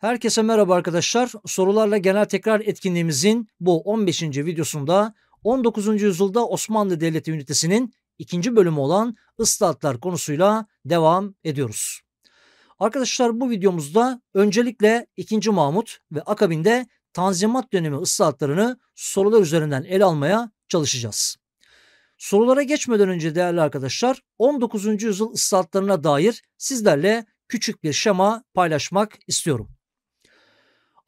Herkese merhaba arkadaşlar. Sorularla genel tekrar etkinliğimizin bu 15. videosunda 19. yüzyılda Osmanlı Devleti ünitesinin ikinci bölümü olan ıslahatlar konusuyla devam ediyoruz. Arkadaşlar bu videomuzda öncelikle 2. Mahmut ve akabinde Tanzimat dönemi ıslahatlarını sorular üzerinden ele almaya çalışacağız. Sorulara geçmeden önce değerli arkadaşlar 19. yüzyıl ıslahatlarına dair sizlerle küçük bir şema paylaşmak istiyorum.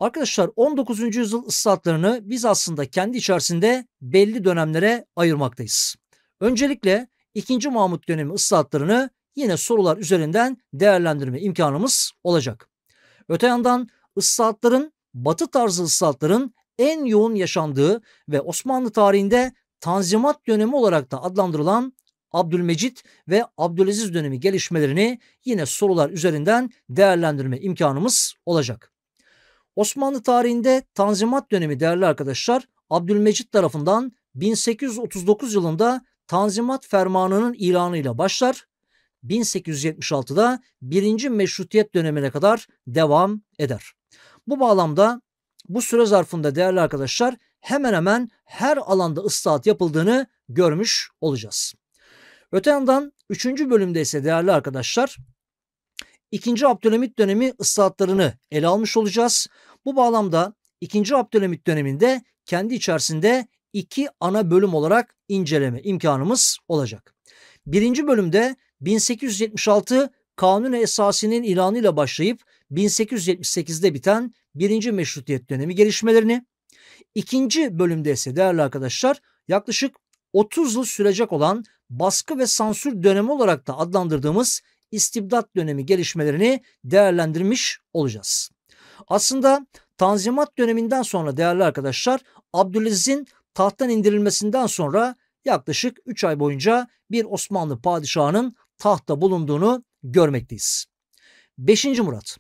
Arkadaşlar 19. yüzyıl ıslahatlarını biz aslında kendi içerisinde belli dönemlere ayırmaktayız. Öncelikle 2. Mahmut dönemi ıslahatlarını yine sorular üzerinden değerlendirme imkanımız olacak. Öte yandan ıslahatların, batı tarzı ıslahatların en yoğun yaşandığı ve Osmanlı tarihinde Tanzimat dönemi olarak da adlandırılan Abdülmecit ve Abdülaziz dönemi gelişmelerini yine sorular üzerinden değerlendirme imkanımız olacak. Osmanlı tarihinde Tanzimat dönemi değerli arkadaşlar Abdülmecit tarafından 1839 yılında Tanzimat Fermanı'nın ilanıyla başlar. 1876'da 1. Meşrutiyet dönemine kadar devam eder. Bu bağlamda bu süre zarfında değerli arkadaşlar hemen hemen her alanda ıslahat yapıldığını görmüş olacağız. Öte yandan 3. bölümde ise değerli arkadaşlar 2. Abdülhamit dönemi ıslahatlarını ele almış olacağız. Bu bağlamda 2. Abdülhamit döneminde kendi içerisinde iki ana bölüm olarak inceleme imkanımız olacak. Birinci bölümde 1876 Kanun-u Esasi'nin ilanıyla başlayıp 1878'de biten birinci meşrutiyet dönemi gelişmelerini, ikinci bölümde ise değerli arkadaşlar yaklaşık 30 yıl sürecek olan baskı ve sansür dönemi olarak da adlandırdığımız istibdat dönemi gelişmelerini değerlendirmiş olacağız. Aslında Tanzimat döneminden sonra değerli arkadaşlar Abdülaziz'in tahttan indirilmesinden sonra yaklaşık 3 ay boyunca bir Osmanlı padişahının tahta bulunduğunu görmekteyiz. 5. Murat.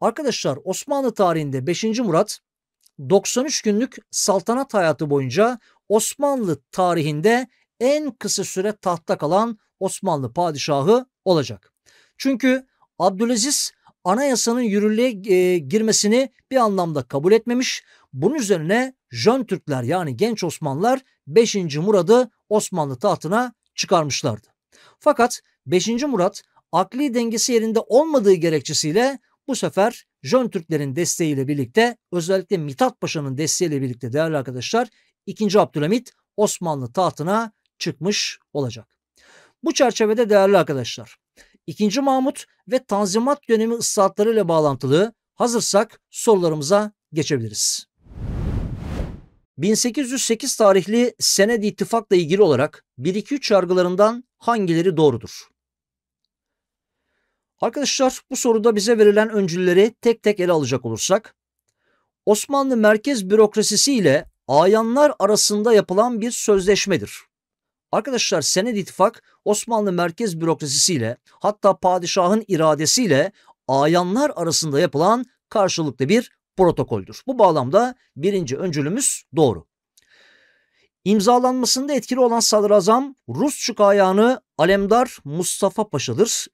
Arkadaşlar Osmanlı tarihinde 5. Murat 93 günlük saltanat hayatı boyunca Osmanlı tarihinde en kısa süre tahtta kalan Osmanlı padişahı olacak. Çünkü Abdülaziz anayasanın yürürlüğe e, girmesini bir anlamda kabul etmemiş. Bunun üzerine Jön Türkler yani genç Osmanlılar 5. Murad'ı Osmanlı tahtına çıkarmışlardı. Fakat 5. Murat akli dengesi yerinde olmadığı gerekçesiyle bu sefer Jön Türklerin desteğiyle birlikte özellikle Mithat Paşa'nın desteğiyle birlikte değerli arkadaşlar 2. Abdülhamit Osmanlı tahtına çıkmış olacak. Bu çerçevede değerli arkadaşlar 2. Mahmut ve Tanzimat dönemi ıslahatları ile bağlantılı hazırsak sorularımıza geçebiliriz. 1808 tarihli Senedi İttifak'la ilgili olarak 1-2-3 yargılarından hangileri doğrudur? Arkadaşlar bu soruda bize verilen öncülleri tek tek ele alacak olursak Osmanlı merkez bürokrasisi ile ayanlar arasında yapılan bir sözleşmedir. Arkadaşlar senedi İttifak Osmanlı merkez bürokrasisiyle hatta padişahın iradesiyle ayanlar arasında yapılan karşılıklı bir protokoldür. Bu bağlamda birinci öncülümüz doğru. İmzalanmasında etkili olan sadrazam Rusçuk ayağını Alemdar Mustafa Paşa'dır.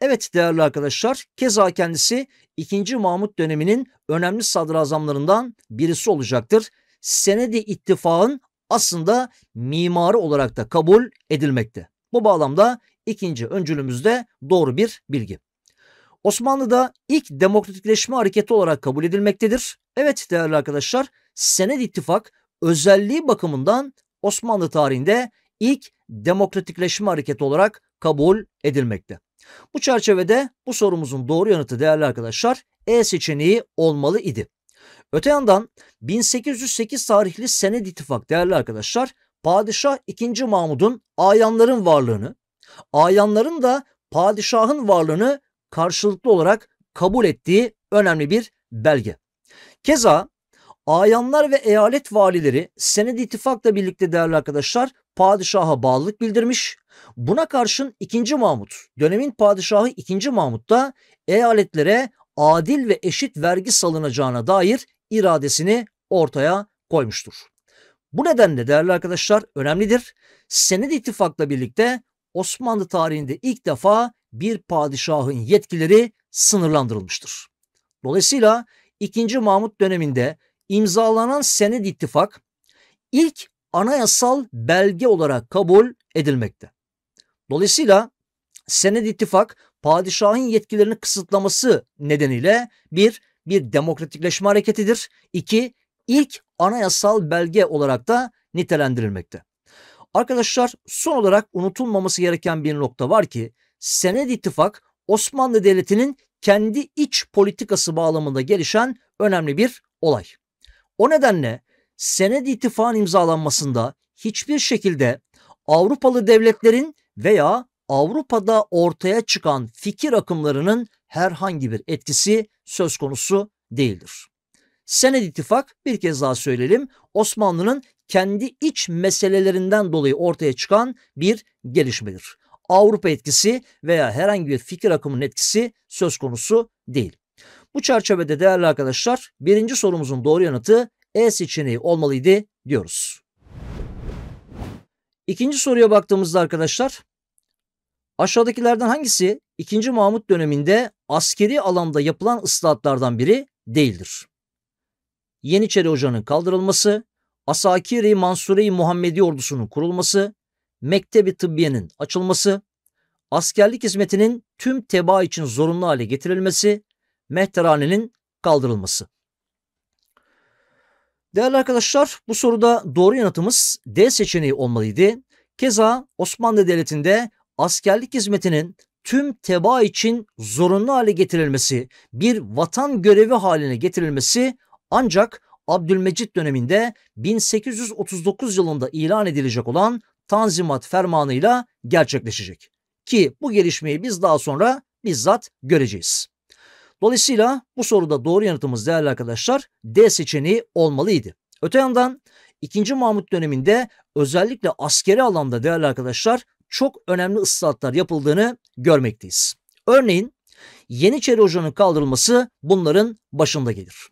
Evet değerli arkadaşlar keza kendisi 2. Mahmut döneminin önemli sadrazamlarından birisi olacaktır. Senedi ittifakın aslında mimari olarak da kabul edilmekte. Bu bağlamda ikinci öncülümüzde doğru bir bilgi. Osmanlı'da ilk demokratikleşme hareketi olarak kabul edilmektedir. Evet değerli arkadaşlar, Sened İttifak özelliği bakımından Osmanlı tarihinde ilk demokratikleşme hareketi olarak kabul edilmekte. Bu çerçevede bu sorumuzun doğru yanıtı değerli arkadaşlar E seçeneği olmalı idi. Öte yandan 1808 tarihli Sened İttifak değerli arkadaşlar Padişah 2. Mahmud'un ayanların varlığını, ayanların da padişahın varlığını karşılıklı olarak kabul ettiği önemli bir belge. Keza ayanlar ve eyalet valileri Sened İttifak'la birlikte değerli arkadaşlar padişaha bağlılık bildirmiş. Buna karşın 2. Mahmud dönemin padişahı 2. Mahmud da eyaletlere adil ve eşit vergi salınacağına dair iradesini ortaya koymuştur. Bu nedenle değerli arkadaşlar önemlidir. Sened ittifakla birlikte Osmanlı tarihinde ilk defa bir padişahın yetkileri sınırlandırılmıştır. Dolayısıyla 2. Mahmut döneminde imzalanan sened ittifak ilk anayasal belge olarak kabul edilmekte. Dolayısıyla sened ittifak padişahın yetkilerini kısıtlaması nedeniyle bir, bir demokratikleşme hareketidir. İki, ilk anayasal belge olarak da nitelendirilmekte. Arkadaşlar son olarak unutulmaması gereken bir nokta var ki Sened İttifak Osmanlı Devleti'nin kendi iç politikası bağlamında gelişen önemli bir olay. O nedenle Sened İttifak'ın imzalanmasında hiçbir şekilde Avrupalı devletlerin veya Avrupa'da ortaya çıkan fikir akımlarının herhangi bir etkisi söz konusu değildir. Sened ittifak bir kez daha söyleyelim Osmanlı'nın kendi iç meselelerinden dolayı ortaya çıkan bir gelişmedir. Avrupa etkisi veya herhangi bir fikir akımının etkisi söz konusu değil. Bu çerçevede değerli arkadaşlar birinci sorumuzun doğru yanıtı E seçeneği olmalıydı diyoruz. İkinci soruya baktığımızda arkadaşlar Aşağıdakilerden hangisi 2. Mahmut döneminde askeri alanda yapılan ıslahatlardan biri değildir? Yeniçeri Hoca'nın kaldırılması, Asakiri Mansure-i Muhammedi ordusunun kurulması, Mektebi Tıbbiye'nin açılması, askerlik hizmetinin tüm teba için zorunlu hale getirilmesi, mehterehanenin kaldırılması. Değerli arkadaşlar bu soruda doğru yanıtımız D seçeneği olmalıydı. Keza Osmanlı Devleti'nde askerlik hizmetinin tüm teba için zorunlu hale getirilmesi, bir vatan görevi haline getirilmesi ancak Abdülmecit döneminde 1839 yılında ilan edilecek olan Tanzimat Fermanı'yla gerçekleşecek. Ki bu gelişmeyi biz daha sonra bizzat göreceğiz. Dolayısıyla bu soruda doğru yanıtımız değerli arkadaşlar D seçeneği olmalıydı. Öte yandan 2. Mahmut döneminde özellikle askeri alanda değerli arkadaşlar çok önemli ıslahatlar yapıldığını görmekteyiz. Örneğin Yeniçeri Hoca'nın kaldırılması bunların başında gelir.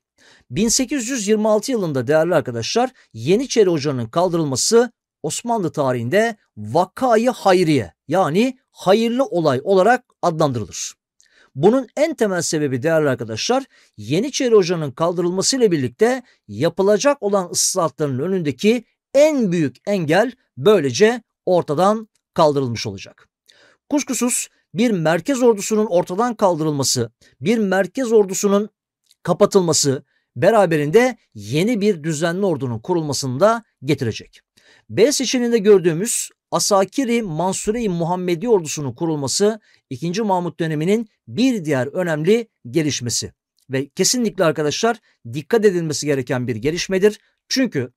1826 yılında değerli arkadaşlar Yeniçeri Hoca'nın kaldırılması Osmanlı tarihinde vakayı hayriye yani hayırlı olay olarak adlandırılır. Bunun en temel sebebi değerli arkadaşlar Yeniçeri kaldırılması ile birlikte yapılacak olan ıslahatların önündeki en büyük engel böylece ortadan kaldırılmış olacak. Kuşkusuz bir merkez ordusunun ortadan kaldırılması, bir merkez ordusunun kapatılması beraberinde yeni bir düzenli ordunun kurulmasını da getirecek. B seçeneğinde gördüğümüz Asakiri Mansure-i Muhammedi ordusunun kurulması 2. Mahmut döneminin bir diğer önemli gelişmesi ve kesinlikle arkadaşlar dikkat edilmesi gereken bir gelişmedir. Çünkü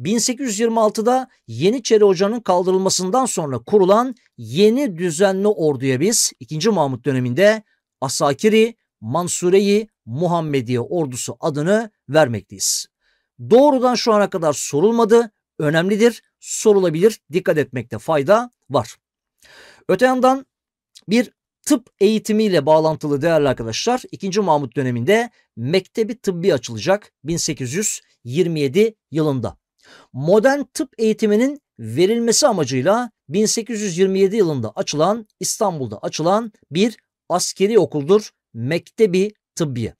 1826'da Yeniçeri Hoca'nın kaldırılmasından sonra kurulan yeni düzenli orduya biz 2. Mahmut döneminde Asakiri Mansureyi Muhammediye ordusu adını vermekteyiz. Doğrudan şu ana kadar sorulmadı, önemlidir, sorulabilir, dikkat etmekte fayda var. Öte yandan bir tıp eğitimiyle bağlantılı değerli arkadaşlar 2. Mahmut döneminde Mektebi Tıbbi açılacak 1827 yılında modern tıp eğitiminin verilmesi amacıyla 1827 yılında açılan İstanbul'da açılan bir askeri okuldur Mektebi Tıbbiye.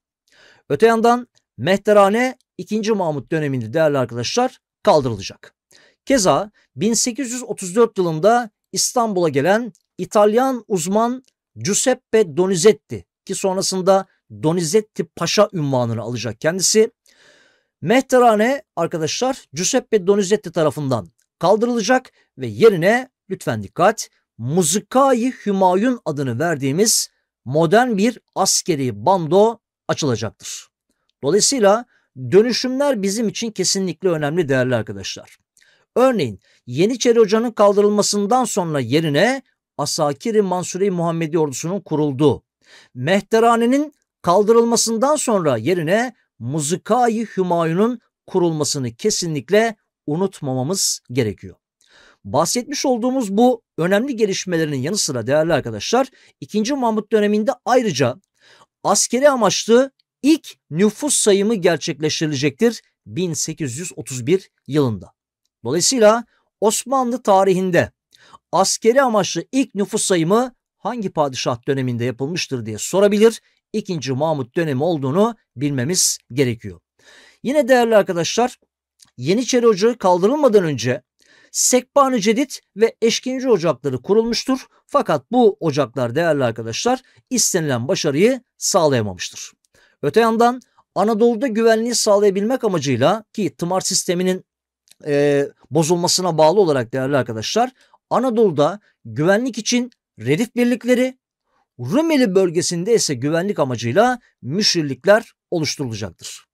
Öte yandan Mehterhane 2. Mahmut döneminde değerli arkadaşlar kaldırılacak. Keza 1834 yılında İstanbul'a gelen İtalyan uzman Giuseppe Donizetti ki sonrasında Donizetti Paşa ünvanını alacak kendisi. Mehterhane arkadaşlar Giuseppe Donizetti tarafından kaldırılacak ve yerine lütfen dikkat Muzıkai Hümayun adını verdiğimiz modern bir askeri bando açılacaktır. Dolayısıyla dönüşümler bizim için kesinlikle önemli değerli arkadaşlar. Örneğin Yeniçeri Hoca'nın kaldırılmasından sonra yerine Asakiri Mansuri Muhammedi ordusunun kurulduğu, Mehterhane'nin kaldırılmasından sonra yerine Muzıkai Hümayun'un kurulmasını kesinlikle unutmamamız gerekiyor. Bahsetmiş olduğumuz bu önemli gelişmelerin yanı sıra değerli arkadaşlar 2. Mahmut döneminde ayrıca askeri amaçlı ilk nüfus sayımı gerçekleştirilecektir 1831 yılında. Dolayısıyla Osmanlı tarihinde askeri amaçlı ilk nüfus sayımı hangi padişah döneminde yapılmıştır diye sorabilir. 2. Mahmut dönemi olduğunu bilmemiz gerekiyor. Yine değerli arkadaşlar Yeniçeri Ocağı kaldırılmadan önce Sekban-ı Cedid ve Eşkinci Ocakları kurulmuştur. Fakat bu ocaklar değerli arkadaşlar istenilen başarıyı sağlayamamıştır. Öte yandan Anadolu'da güvenliği sağlayabilmek amacıyla ki tımar sisteminin e, bozulmasına bağlı olarak değerli arkadaşlar Anadolu'da güvenlik için redif birlikleri Rumeli bölgesinde ise güvenlik amacıyla müşirlikler oluşturulacaktır.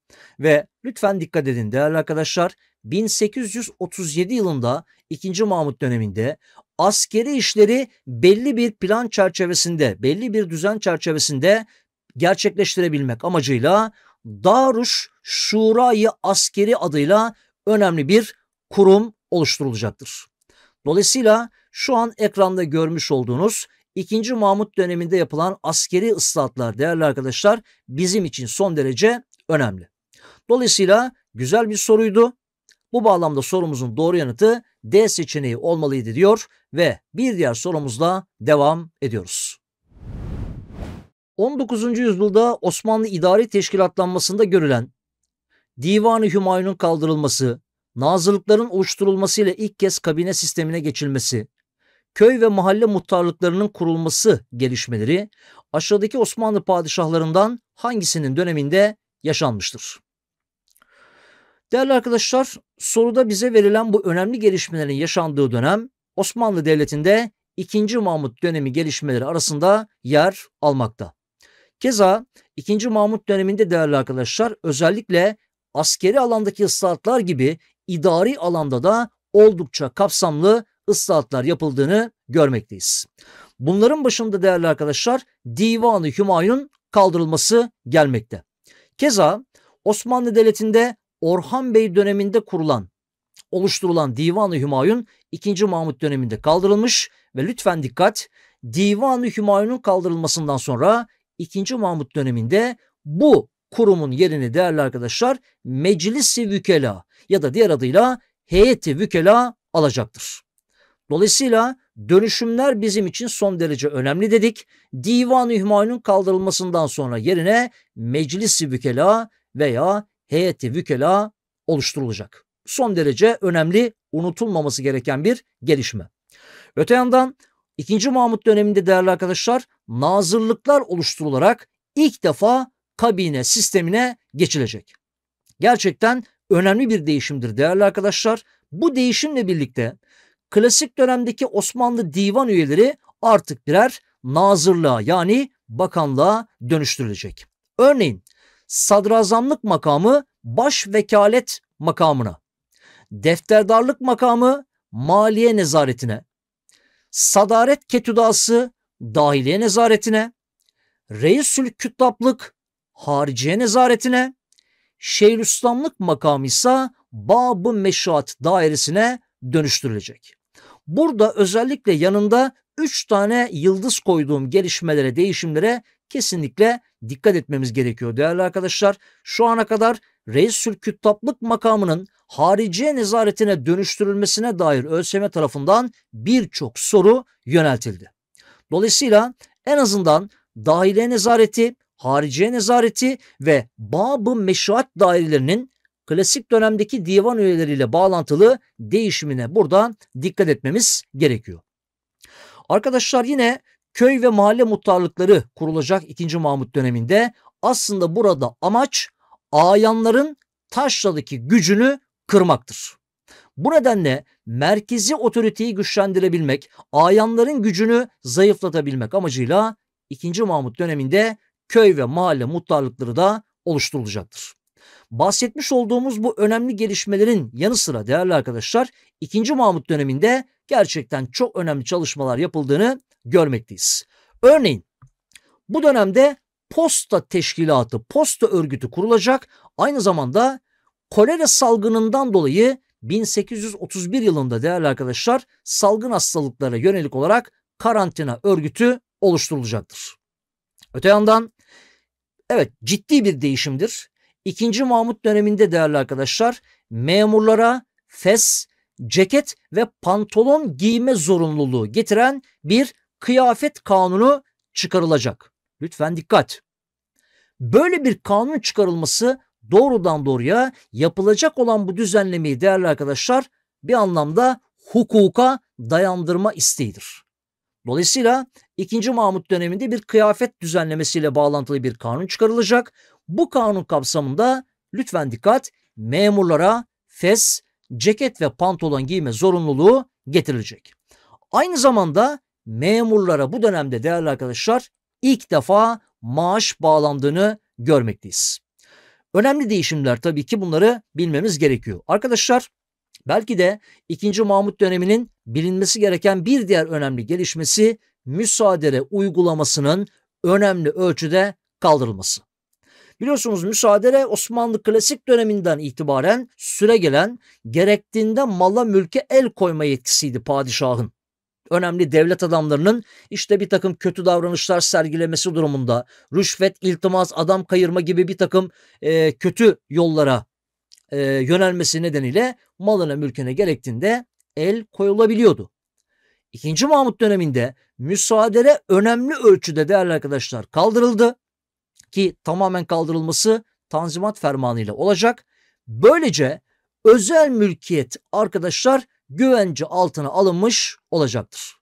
Ve lütfen dikkat edin değerli arkadaşlar 1837 yılında 2. Mahmut döneminde askeri işleri belli bir plan çerçevesinde, belli bir düzen çerçevesinde gerçekleştirebilmek amacıyla Daruş Şurayı Askeri adıyla önemli bir kurum oluşturulacaktır. Dolayısıyla şu an ekranda görmüş olduğunuz 2. Mahmut döneminde yapılan askeri ıslahatlar değerli arkadaşlar bizim için son derece önemli. Dolayısıyla güzel bir soruydu. Bu bağlamda sorumuzun doğru yanıtı D seçeneği olmalıydı diyor ve bir diğer sorumuzla devam ediyoruz. 19. yüzyılda Osmanlı idari teşkilatlanmasında görülen Divanı Hümayun'un kaldırılması, nazırlıkların oluşturulmasıyla ilk kez kabine sistemine geçilmesi, köy ve mahalle muhtarlıklarının kurulması gelişmeleri aşağıdaki Osmanlı padişahlarından hangisinin döneminde yaşanmıştır? Değerli arkadaşlar, soruda bize verilen bu önemli gelişmelerin yaşandığı dönem Osmanlı Devleti'nde 2. Mahmut dönemi gelişmeleri arasında yer almakta. Keza 2. Mahmut döneminde değerli arkadaşlar özellikle askeri alandaki ıslahatlar gibi idari alanda da oldukça kapsamlı ıslahatlar yapıldığını görmekteyiz. Bunların başında değerli arkadaşlar Divanı Hümayun kaldırılması gelmekte. Keza Osmanlı Devleti'nde Orhan Bey döneminde kurulan, oluşturulan Divanı Hümayun 2. Mahmut döneminde kaldırılmış ve lütfen dikkat Divanı Hümayun'un kaldırılmasından sonra 2. Mahmut döneminde bu kurumun yerini değerli arkadaşlar Meclisi Vükela ya da diğer adıyla Heyeti Vükela alacaktır. Dolayısıyla dönüşümler bizim için son derece önemli dedik. Divan-ı Hümayun'un kaldırılmasından sonra yerine meclis-i vükela veya heyeti vükela oluşturulacak. Son derece önemli, unutulmaması gereken bir gelişme. Öte yandan 2. Mahmut döneminde değerli arkadaşlar nazırlıklar oluşturularak ilk defa kabine sistemine geçilecek. Gerçekten önemli bir değişimdir değerli arkadaşlar. Bu değişimle birlikte klasik dönemdeki Osmanlı divan üyeleri artık birer nazırlığa yani bakanlığa dönüştürülecek. Örneğin sadrazamlık makamı baş vekalet makamına, defterdarlık makamı maliye nezaretine, sadaret ketüdası dahiliye nezaretine, reisül kütlaplık hariciye nezaretine, şeyhülislamlık makamı ise babı meşruat dairesine dönüştürülecek. Burada özellikle yanında 3 tane yıldız koyduğum gelişmelere, değişimlere kesinlikle dikkat etmemiz gerekiyor değerli arkadaşlar. Şu ana kadar Reisül Küttaplık makamının hariciye nezaretine dönüştürülmesine dair ÖSYM tarafından birçok soru yöneltildi. Dolayısıyla en azından dahiliye nezareti, hariciye nezareti ve babı meşruat dairelerinin klasik dönemdeki divan üyeleriyle bağlantılı değişimine buradan dikkat etmemiz gerekiyor. Arkadaşlar yine köy ve mahalle muhtarlıkları kurulacak 2. Mahmut döneminde aslında burada amaç ayanların taşladaki gücünü kırmaktır. Bu nedenle merkezi otoriteyi güçlendirebilmek, ayanların gücünü zayıflatabilmek amacıyla 2. Mahmut döneminde köy ve mahalle muhtarlıkları da oluşturulacaktır. Bahsetmiş olduğumuz bu önemli gelişmelerin yanı sıra değerli arkadaşlar 2. Mahmut döneminde gerçekten çok önemli çalışmalar yapıldığını görmekteyiz. Örneğin bu dönemde posta teşkilatı, posta örgütü kurulacak. Aynı zamanda kolera salgınından dolayı 1831 yılında değerli arkadaşlar salgın hastalıklara yönelik olarak karantina örgütü oluşturulacaktır. Öte yandan evet ciddi bir değişimdir. 2. Mahmut döneminde değerli arkadaşlar memurlara fes, ceket ve pantolon giyme zorunluluğu getiren bir kıyafet kanunu çıkarılacak. Lütfen dikkat. Böyle bir kanun çıkarılması doğrudan doğruya yapılacak olan bu düzenlemeyi değerli arkadaşlar bir anlamda hukuka dayandırma isteğidir. Dolayısıyla 2. Mahmut döneminde bir kıyafet düzenlemesiyle bağlantılı bir kanun çıkarılacak. Bu kanun kapsamında lütfen dikkat memurlara fes, ceket ve pantolon giyme zorunluluğu getirilecek. Aynı zamanda memurlara bu dönemde değerli arkadaşlar ilk defa maaş bağlandığını görmekteyiz. Önemli değişimler tabii ki bunları bilmemiz gerekiyor. Arkadaşlar belki de 2. Mahmut döneminin bilinmesi gereken bir diğer önemli gelişmesi müsaadere uygulamasının önemli ölçüde kaldırılması. Biliyorsunuz müsaadele Osmanlı klasik döneminden itibaren süre gelen gerektiğinde mala mülke el koyma yetkisiydi padişahın önemli devlet adamlarının işte bir takım kötü davranışlar sergilemesi durumunda rüşvet, iltimas, adam kayırma gibi bir takım e, kötü yollara e, yönelmesi nedeniyle malına mülküne gerektiğinde el koyulabiliyordu. İkinci Mahmut döneminde müsaadele önemli ölçüde değerli arkadaşlar kaldırıldı ki tamamen kaldırılması Tanzimat Fermanı ile olacak. Böylece özel mülkiyet arkadaşlar güvence altına alınmış olacaktır.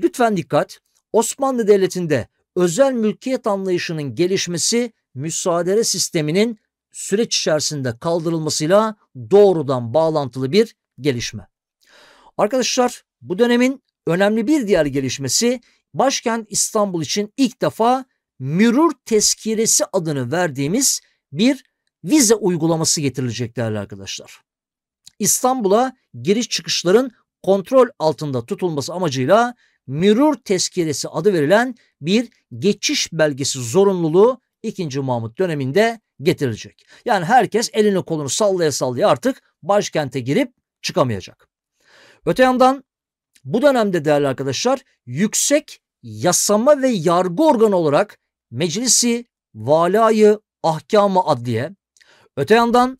Lütfen dikkat. Osmanlı Devleti'nde özel mülkiyet anlayışının gelişmesi müsaadele sisteminin süreç içerisinde kaldırılmasıyla doğrudan bağlantılı bir gelişme. Arkadaşlar bu dönemin önemli bir diğer gelişmesi başkent İstanbul için ilk defa mürür tezkiresi adını verdiğimiz bir vize uygulaması getirilecek değerli arkadaşlar. İstanbul'a giriş çıkışların kontrol altında tutulması amacıyla mürür tezkiresi adı verilen bir geçiş belgesi zorunluluğu 2. Mahmut döneminde getirilecek. Yani herkes elini kolunu sallaya sallaya artık başkente girip çıkamayacak. Öte yandan bu dönemde değerli arkadaşlar yüksek yasama ve yargı organı olarak meclisi valayı ahkamı adliye, öte yandan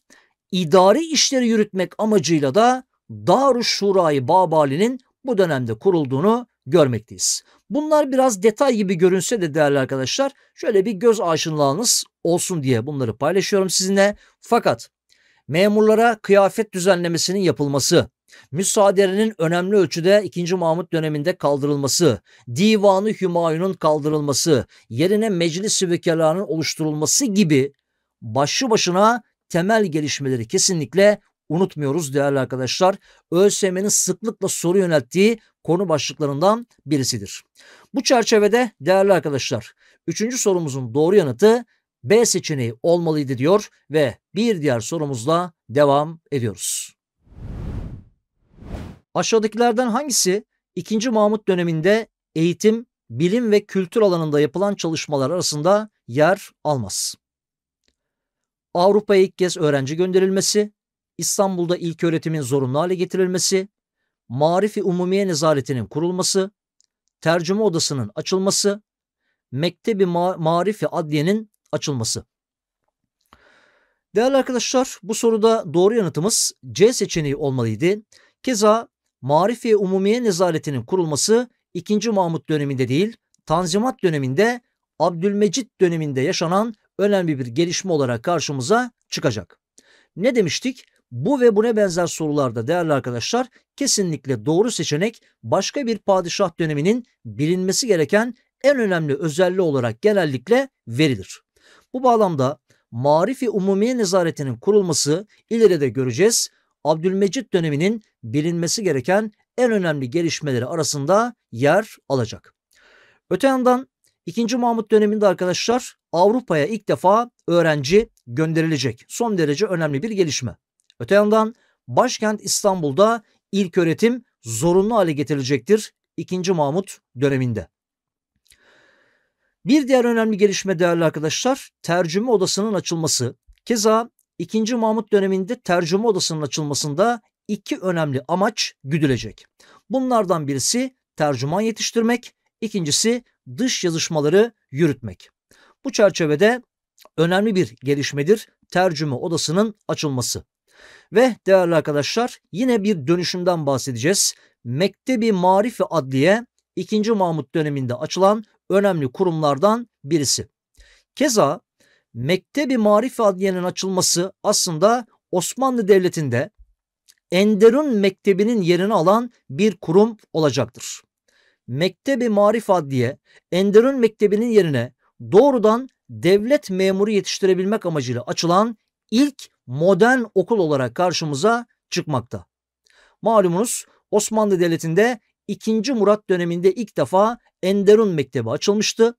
idari işleri yürütmek amacıyla da Darü Şura'yı Babali'nin bu dönemde kurulduğunu görmekteyiz. Bunlar biraz detay gibi görünse de değerli arkadaşlar şöyle bir göz aşinalığınız olsun diye bunları paylaşıyorum sizinle. Fakat memurlara kıyafet düzenlemesinin yapılması, müsaadenin önemli ölçüde 2. Mahmut döneminde kaldırılması, Divanı Hümayun'un kaldırılması, yerine meclis-i vekalanın oluşturulması gibi başlı başına temel gelişmeleri kesinlikle unutmuyoruz değerli arkadaşlar. ÖSYM'nin sıklıkla soru yönelttiği konu başlıklarından birisidir. Bu çerçevede değerli arkadaşlar 3. sorumuzun doğru yanıtı B seçeneği olmalıydı diyor ve bir diğer sorumuzla devam ediyoruz. Aşağıdakilerden hangisi 2. Mahmut döneminde eğitim, bilim ve kültür alanında yapılan çalışmalar arasında yer almaz? Avrupa'ya ilk kez öğrenci gönderilmesi, İstanbul'da ilk öğretimin zorunlu hale getirilmesi, Marifi Umumiye Nezaretinin kurulması, Tercüme Odası'nın açılması, Mektebi Ma Marifi Adliye'nin açılması. Değerli arkadaşlar bu soruda doğru yanıtımız C seçeneği olmalıydı. Keza Marife Umumiye Nezaretinin kurulması 2. Mahmut döneminde değil, Tanzimat döneminde, Abdülmecit döneminde yaşanan önemli bir gelişme olarak karşımıza çıkacak. Ne demiştik? Bu ve buna benzer sorularda değerli arkadaşlar kesinlikle doğru seçenek başka bir padişah döneminin bilinmesi gereken en önemli özelliği olarak genellikle verilir. Bu bağlamda Marifi Umumiye Nezaretinin kurulması ileride göreceğiz. Abdülmecit döneminin bilinmesi gereken en önemli gelişmeleri arasında yer alacak. Öte yandan 2. Mahmut döneminde arkadaşlar Avrupa'ya ilk defa öğrenci gönderilecek. Son derece önemli bir gelişme. Öte yandan başkent İstanbul'da ilk öğretim zorunlu hale getirilecektir 2. Mahmut döneminde. Bir diğer önemli gelişme değerli arkadaşlar tercüme odasının açılması. Keza 2. Mahmut döneminde tercüme odasının açılmasında iki önemli amaç güdülecek. Bunlardan birisi tercüman yetiştirmek, ikincisi dış yazışmaları yürütmek. Bu çerçevede önemli bir gelişmedir tercüme odasının açılması. Ve değerli arkadaşlar yine bir dönüşümden bahsedeceğiz. Mektebi Marif ve Adliye 2. Mahmut döneminde açılan önemli kurumlardan birisi. Keza Mektebi Marif Adliye'nin açılması aslında Osmanlı Devleti'nde Enderun Mektebi'nin yerini alan bir kurum olacaktır. Mektebi Marif Adliye Enderun Mektebi'nin yerine doğrudan devlet memuru yetiştirebilmek amacıyla açılan ilk modern okul olarak karşımıza çıkmakta. Malumunuz Osmanlı Devleti'nde 2. Murat döneminde ilk defa Enderun Mektebi açılmıştı.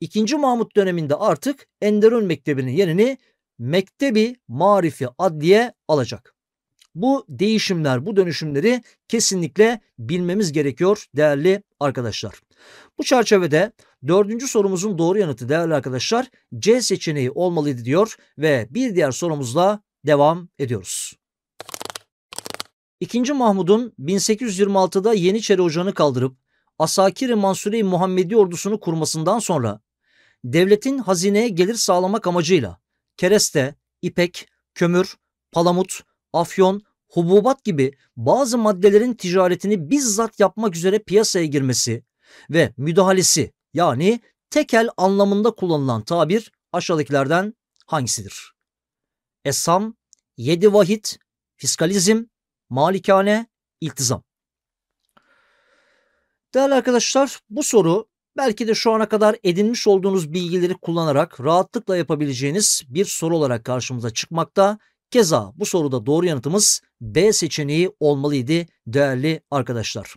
2. Mahmut döneminde artık Enderun Mektebi'nin yerini Mektebi Marifi Adliye alacak. Bu değişimler, bu dönüşümleri kesinlikle bilmemiz gerekiyor değerli arkadaşlar. Bu çerçevede dördüncü sorumuzun doğru yanıtı değerli arkadaşlar C seçeneği olmalıydı diyor ve bir diğer sorumuzla devam ediyoruz. İkinci Mahmud'un 1826'da Yeniçeri Ocağı'nı kaldırıp Asakir-i Mansure-i Muhammedi ordusunu kurmasından sonra devletin hazineye gelir sağlamak amacıyla kereste, ipek, kömür, palamut, afyon, hububat gibi bazı maddelerin ticaretini bizzat yapmak üzere piyasaya girmesi ve müdahalesi yani tekel anlamında kullanılan tabir aşağıdakilerden hangisidir? Esam, yedi vahit, fiskalizm, malikane, iltizam. Değerli arkadaşlar bu soru belki de şu ana kadar edinmiş olduğunuz bilgileri kullanarak rahatlıkla yapabileceğiniz bir soru olarak karşımıza çıkmakta. Keza bu soruda doğru yanıtımız B seçeneği olmalıydı değerli arkadaşlar.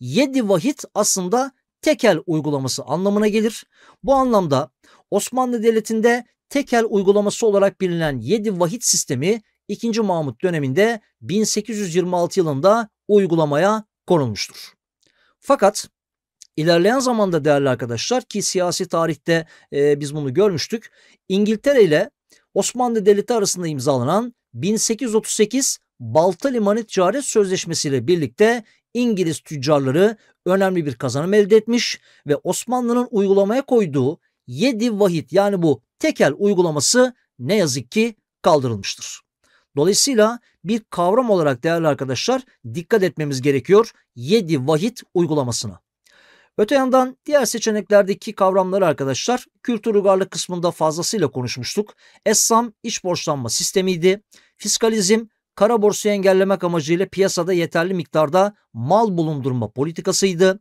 7 vahit aslında tekel uygulaması anlamına gelir. Bu anlamda Osmanlı Devleti'nde tekel uygulaması olarak bilinen 7 vahit sistemi 2. Mahmut döneminde 1826 yılında uygulamaya konulmuştur. Fakat ilerleyen zamanda değerli arkadaşlar ki siyasi tarihte e, biz bunu görmüştük. İngiltere ile Osmanlı Devleti arasında imzalanan 1838 Balta Limanı Ticaret Sözleşmesi ile birlikte İngiliz tüccarları önemli bir kazanım elde etmiş ve Osmanlı'nın uygulamaya koyduğu 7 vahit yani bu tekel uygulaması ne yazık ki kaldırılmıştır. Dolayısıyla bir kavram olarak değerli arkadaşlar dikkat etmemiz gerekiyor 7 vahit uygulamasına. Öte yandan diğer seçeneklerdeki kavramları arkadaşlar kültür uygarlık kısmında fazlasıyla konuşmuştuk. Essam iç borçlanma sistemiydi. Fiskalizm kara borsayı engellemek amacıyla piyasada yeterli miktarda mal bulundurma politikasıydı.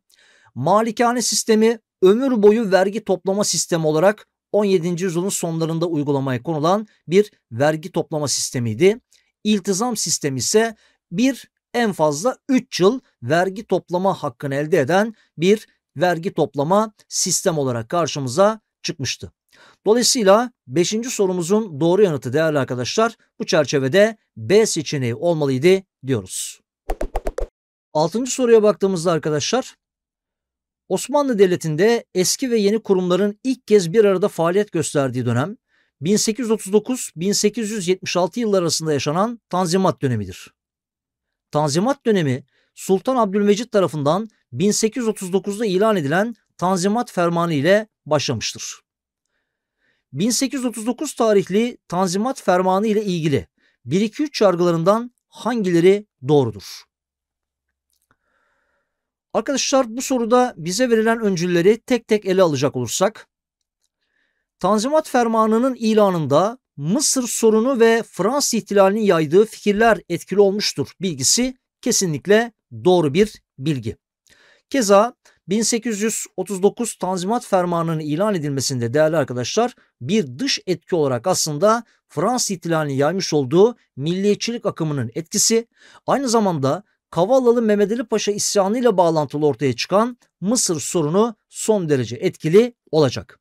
Malikane sistemi ömür boyu vergi toplama sistemi olarak 17. yüzyılın sonlarında uygulamaya konulan bir vergi toplama sistemiydi. İltizam sistemi ise bir en fazla 3 yıl vergi toplama hakkını elde eden bir vergi toplama sistem olarak karşımıza çıkmıştı. Dolayısıyla 5. sorumuzun doğru yanıtı değerli arkadaşlar bu çerçevede B seçeneği olmalıydı diyoruz. 6. soruya baktığımızda arkadaşlar Osmanlı Devleti'nde eski ve yeni kurumların ilk kez bir arada faaliyet gösterdiği dönem 1839-1876 yıllar arasında yaşanan Tanzimat dönemidir. Tanzimat dönemi Sultan Abdülmecit tarafından 1839'da ilan edilen Tanzimat Fermanı ile başlamıştır. 1839 tarihli Tanzimat Fermanı ile ilgili 1-2-3 yargılarından hangileri doğrudur? Arkadaşlar bu soruda bize verilen öncülleri tek tek ele alacak olursak Tanzimat Fermanı'nın ilanında Mısır sorunu ve Fransız ihtilalinin yaydığı fikirler etkili olmuştur bilgisi kesinlikle doğru bir bilgi. Keza 1839 Tanzimat Fermanı'nın ilan edilmesinde değerli arkadaşlar bir dış etki olarak aslında Fransız ihtilalini yaymış olduğu milliyetçilik akımının etkisi aynı zamanda Kavallalı Mehmet Ali Paşa isyanıyla bağlantılı ortaya çıkan Mısır sorunu son derece etkili olacak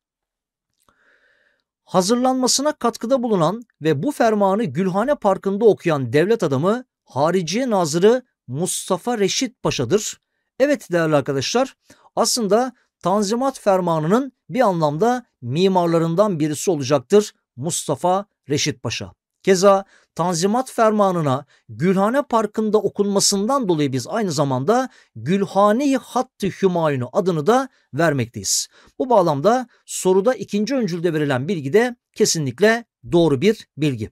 hazırlanmasına katkıda bulunan ve bu fermanı Gülhane Parkı'nda okuyan devlet adamı Hariciye Nazırı Mustafa Reşit Paşa'dır. Evet değerli arkadaşlar aslında Tanzimat Fermanı'nın bir anlamda mimarlarından birisi olacaktır Mustafa Reşit Paşa. Keza Tanzimat Fermanı'na Gülhane Parkı'nda okunmasından dolayı biz aynı zamanda Gülhane-i Hattı Hümayunu adını da vermekteyiz. Bu bağlamda soruda ikinci öncülde verilen bilgi de kesinlikle doğru bir bilgi.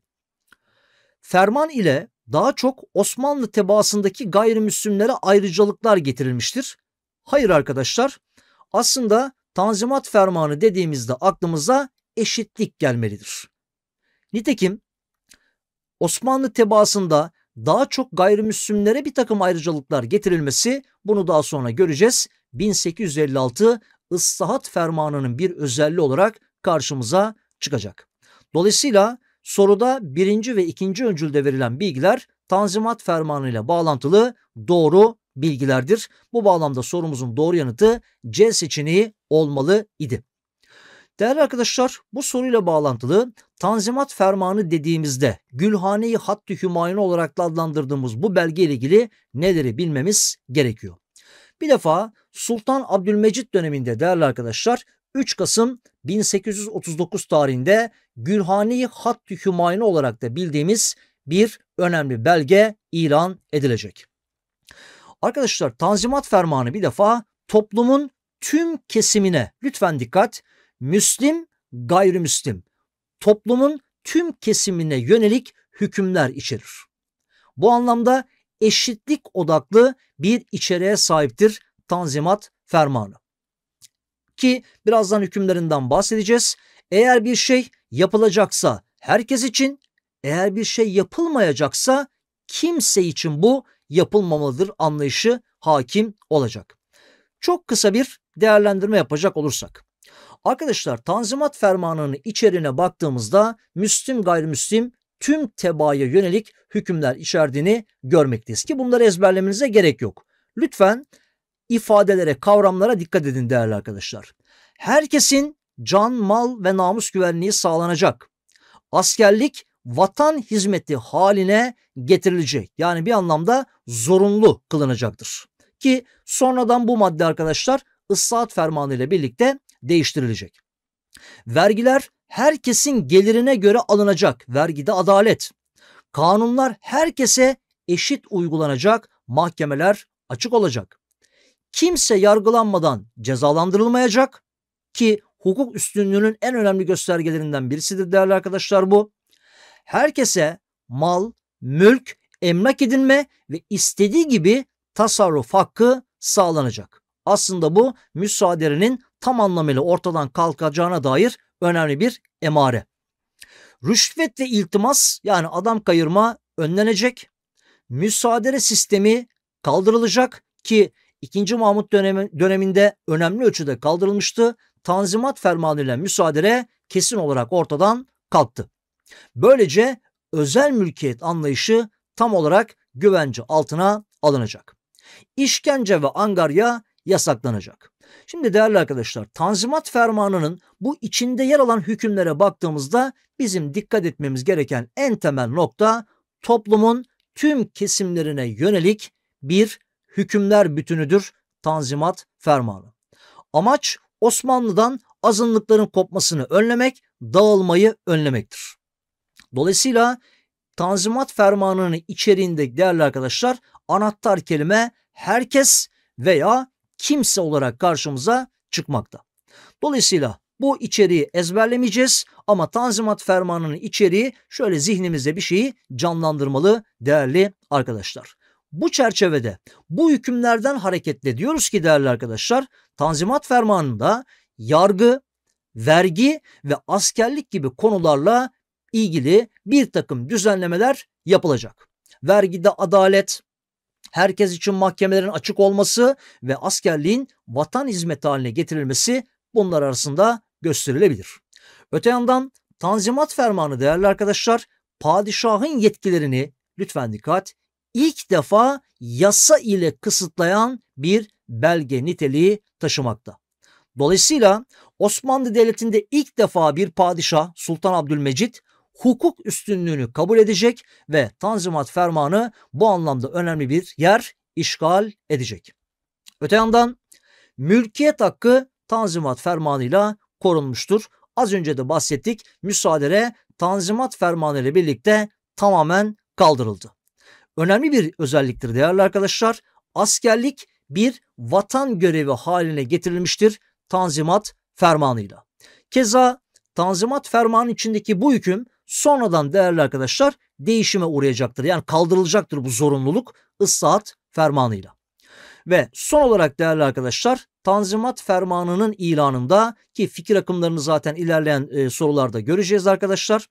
Ferman ile daha çok Osmanlı tebaasındaki gayrimüslimlere ayrıcalıklar getirilmiştir. Hayır arkadaşlar aslında Tanzimat Fermanı dediğimizde aklımıza eşitlik gelmelidir. Nitekim Osmanlı tebaasında daha çok gayrimüslimlere bir takım ayrıcalıklar getirilmesi bunu daha sonra göreceğiz. 1856 ıslahat fermanının bir özelliği olarak karşımıza çıkacak. Dolayısıyla soruda birinci ve ikinci öncülde verilen bilgiler Tanzimat Fermanı ile bağlantılı doğru bilgilerdir. Bu bağlamda sorumuzun doğru yanıtı C seçeneği olmalı idi. Değerli arkadaşlar bu soruyla bağlantılı Tanzimat Fermanı dediğimizde Gülhane-i Hattı Hümayun olarak da adlandırdığımız bu belge ile ilgili neleri bilmemiz gerekiyor. Bir defa Sultan Abdülmecit döneminde değerli arkadaşlar 3 Kasım 1839 tarihinde Gülhane-i Hattı Hümayun olarak da bildiğimiz bir önemli belge ilan edilecek. Arkadaşlar Tanzimat Fermanı bir defa toplumun tüm kesimine lütfen dikkat Müslim, gayrimüslim toplumun tüm kesimine yönelik hükümler içerir. Bu anlamda eşitlik odaklı bir içeriğe sahiptir Tanzimat Fermanı. Ki birazdan hükümlerinden bahsedeceğiz. Eğer bir şey yapılacaksa herkes için, eğer bir şey yapılmayacaksa kimse için bu yapılmamalıdır anlayışı hakim olacak. Çok kısa bir değerlendirme yapacak olursak. Arkadaşlar Tanzimat Fermanı'nın içeriğine baktığımızda Müslim gayrimüslim tüm tebaya yönelik hükümler içerdiğini görmekteyiz ki bunları ezberlemenize gerek yok. Lütfen ifadelere, kavramlara dikkat edin değerli arkadaşlar. Herkesin can, mal ve namus güvenliği sağlanacak. Askerlik vatan hizmeti haline getirilecek. Yani bir anlamda zorunlu kılınacaktır. Ki sonradan bu madde arkadaşlar ıslahat fermanı ile birlikte değiştirilecek. Vergiler herkesin gelirine göre alınacak. Vergide adalet. Kanunlar herkese eşit uygulanacak. Mahkemeler açık olacak. Kimse yargılanmadan cezalandırılmayacak ki hukuk üstünlüğünün en önemli göstergelerinden birisidir değerli arkadaşlar bu. Herkese mal, mülk, emlak edinme ve istediği gibi tasarruf hakkı sağlanacak. Aslında bu müsaadenin tam anlamıyla ortadan kalkacağına dair önemli bir emare. Rüşvet ve iltimas yani adam kayırma önlenecek. Müsaadele sistemi kaldırılacak ki 2. Mahmut dönemi, döneminde önemli ölçüde kaldırılmıştı. Tanzimat fermanıyla müsaadele kesin olarak ortadan kalktı. Böylece özel mülkiyet anlayışı tam olarak güvence altına alınacak. İşkence ve angarya yasaklanacak. Şimdi değerli arkadaşlar Tanzimat Fermanı'nın bu içinde yer alan hükümlere baktığımızda bizim dikkat etmemiz gereken en temel nokta toplumun tüm kesimlerine yönelik bir hükümler bütünüdür Tanzimat Fermanı. Amaç Osmanlı'dan azınlıkların kopmasını önlemek, dağılmayı önlemektir. Dolayısıyla Tanzimat Fermanı'nın içeriğinde değerli arkadaşlar anahtar kelime herkes veya kimse olarak karşımıza çıkmakta. Dolayısıyla bu içeriği ezberlemeyeceğiz ama Tanzimat Fermanı'nın içeriği şöyle zihnimizde bir şeyi canlandırmalı değerli arkadaşlar. Bu çerçevede bu hükümlerden hareketle diyoruz ki değerli arkadaşlar Tanzimat Fermanı'nda yargı, vergi ve askerlik gibi konularla ilgili bir takım düzenlemeler yapılacak. Vergide adalet, herkes için mahkemelerin açık olması ve askerliğin vatan hizmeti haline getirilmesi bunlar arasında gösterilebilir. Öte yandan Tanzimat Fermanı değerli arkadaşlar padişahın yetkilerini lütfen dikkat ilk defa yasa ile kısıtlayan bir belge niteliği taşımakta. Dolayısıyla Osmanlı Devleti'nde ilk defa bir padişah Sultan Abdülmecit hukuk üstünlüğünü kabul edecek ve Tanzimat Fermanı bu anlamda önemli bir yer işgal edecek. Öte yandan mülkiyet hakkı Tanzimat Fermanı ile korunmuştur. Az önce de bahsettik müsaadele Tanzimat Fermanı ile birlikte tamamen kaldırıldı. Önemli bir özelliktir değerli arkadaşlar. Askerlik bir vatan görevi haline getirilmiştir Tanzimat Fermanı'yla. Keza Tanzimat Fermanı içindeki bu hüküm sonradan değerli arkadaşlar değişime uğrayacaktır. Yani kaldırılacaktır bu zorunluluk ıslahat fermanıyla. Ve son olarak değerli arkadaşlar Tanzimat Fermanı'nın ilanında ki fikir akımlarını zaten ilerleyen e, sorularda göreceğiz arkadaşlar.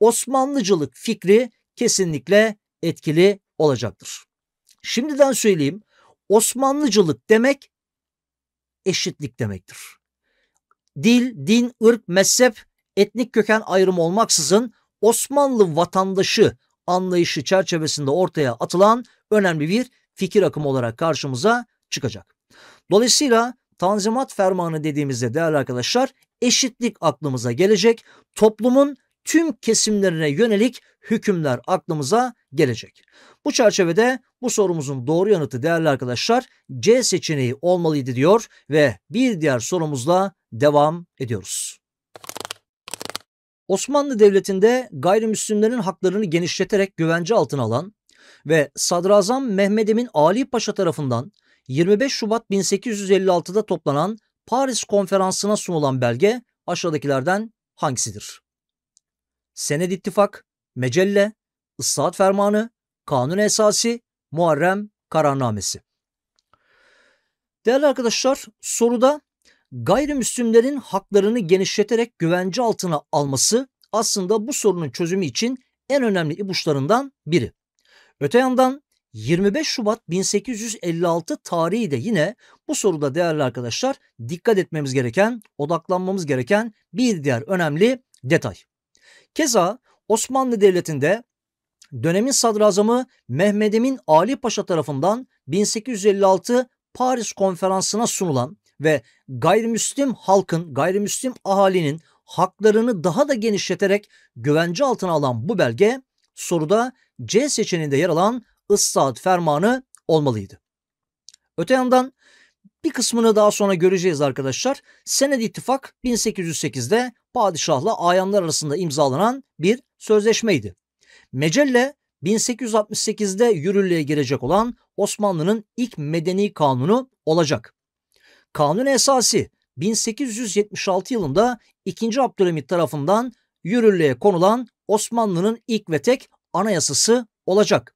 Osmanlıcılık fikri kesinlikle etkili olacaktır. Şimdiden söyleyeyim Osmanlıcılık demek eşitlik demektir. Dil, din, ırk, mezhep etnik köken ayrımı olmaksızın Osmanlı vatandaşı anlayışı çerçevesinde ortaya atılan önemli bir fikir akımı olarak karşımıza çıkacak. Dolayısıyla Tanzimat Fermanı dediğimizde değerli arkadaşlar eşitlik aklımıza gelecek. Toplumun tüm kesimlerine yönelik hükümler aklımıza gelecek. Bu çerçevede bu sorumuzun doğru yanıtı değerli arkadaşlar C seçeneği olmalıydı diyor ve bir diğer sorumuzla devam ediyoruz. Osmanlı Devleti'nde gayrimüslimlerin haklarını genişleterek güvence altına alan ve Sadrazam Mehmet Emin Ali Paşa tarafından 25 Şubat 1856'da toplanan Paris Konferansı'na sunulan belge aşağıdakilerden hangisidir? Sened İttifak, Mecelle, Issaat Fermanı, Kanun Esası, Muharrem Kararnamesi. Değerli arkadaşlar soruda gayrimüslimlerin haklarını genişleterek güvence altına alması aslında bu sorunun çözümü için en önemli ipuçlarından biri. Öte yandan 25 Şubat 1856 tarihi de yine bu soruda değerli arkadaşlar dikkat etmemiz gereken, odaklanmamız gereken bir diğer önemli detay. Keza Osmanlı Devleti'nde dönemin sadrazamı Mehmed Emin Ali Paşa tarafından 1856 Paris Konferansı'na sunulan ve gayrimüslim halkın, gayrimüslim ahalinin haklarını daha da genişleterek güvence altına alan bu belge soruda C seçeneğinde yer alan ıslahat fermanı olmalıydı. Öte yandan bir kısmını daha sonra göreceğiz arkadaşlar. Senedi İttifak 1808'de padişahla ayanlar arasında imzalanan bir sözleşmeydi. Mecelle 1868'de yürürlüğe girecek olan Osmanlı'nın ilk medeni kanunu olacak. Kanun esası 1876 yılında 2. Abdülhamit tarafından yürürlüğe konulan Osmanlı'nın ilk ve tek anayasası olacak.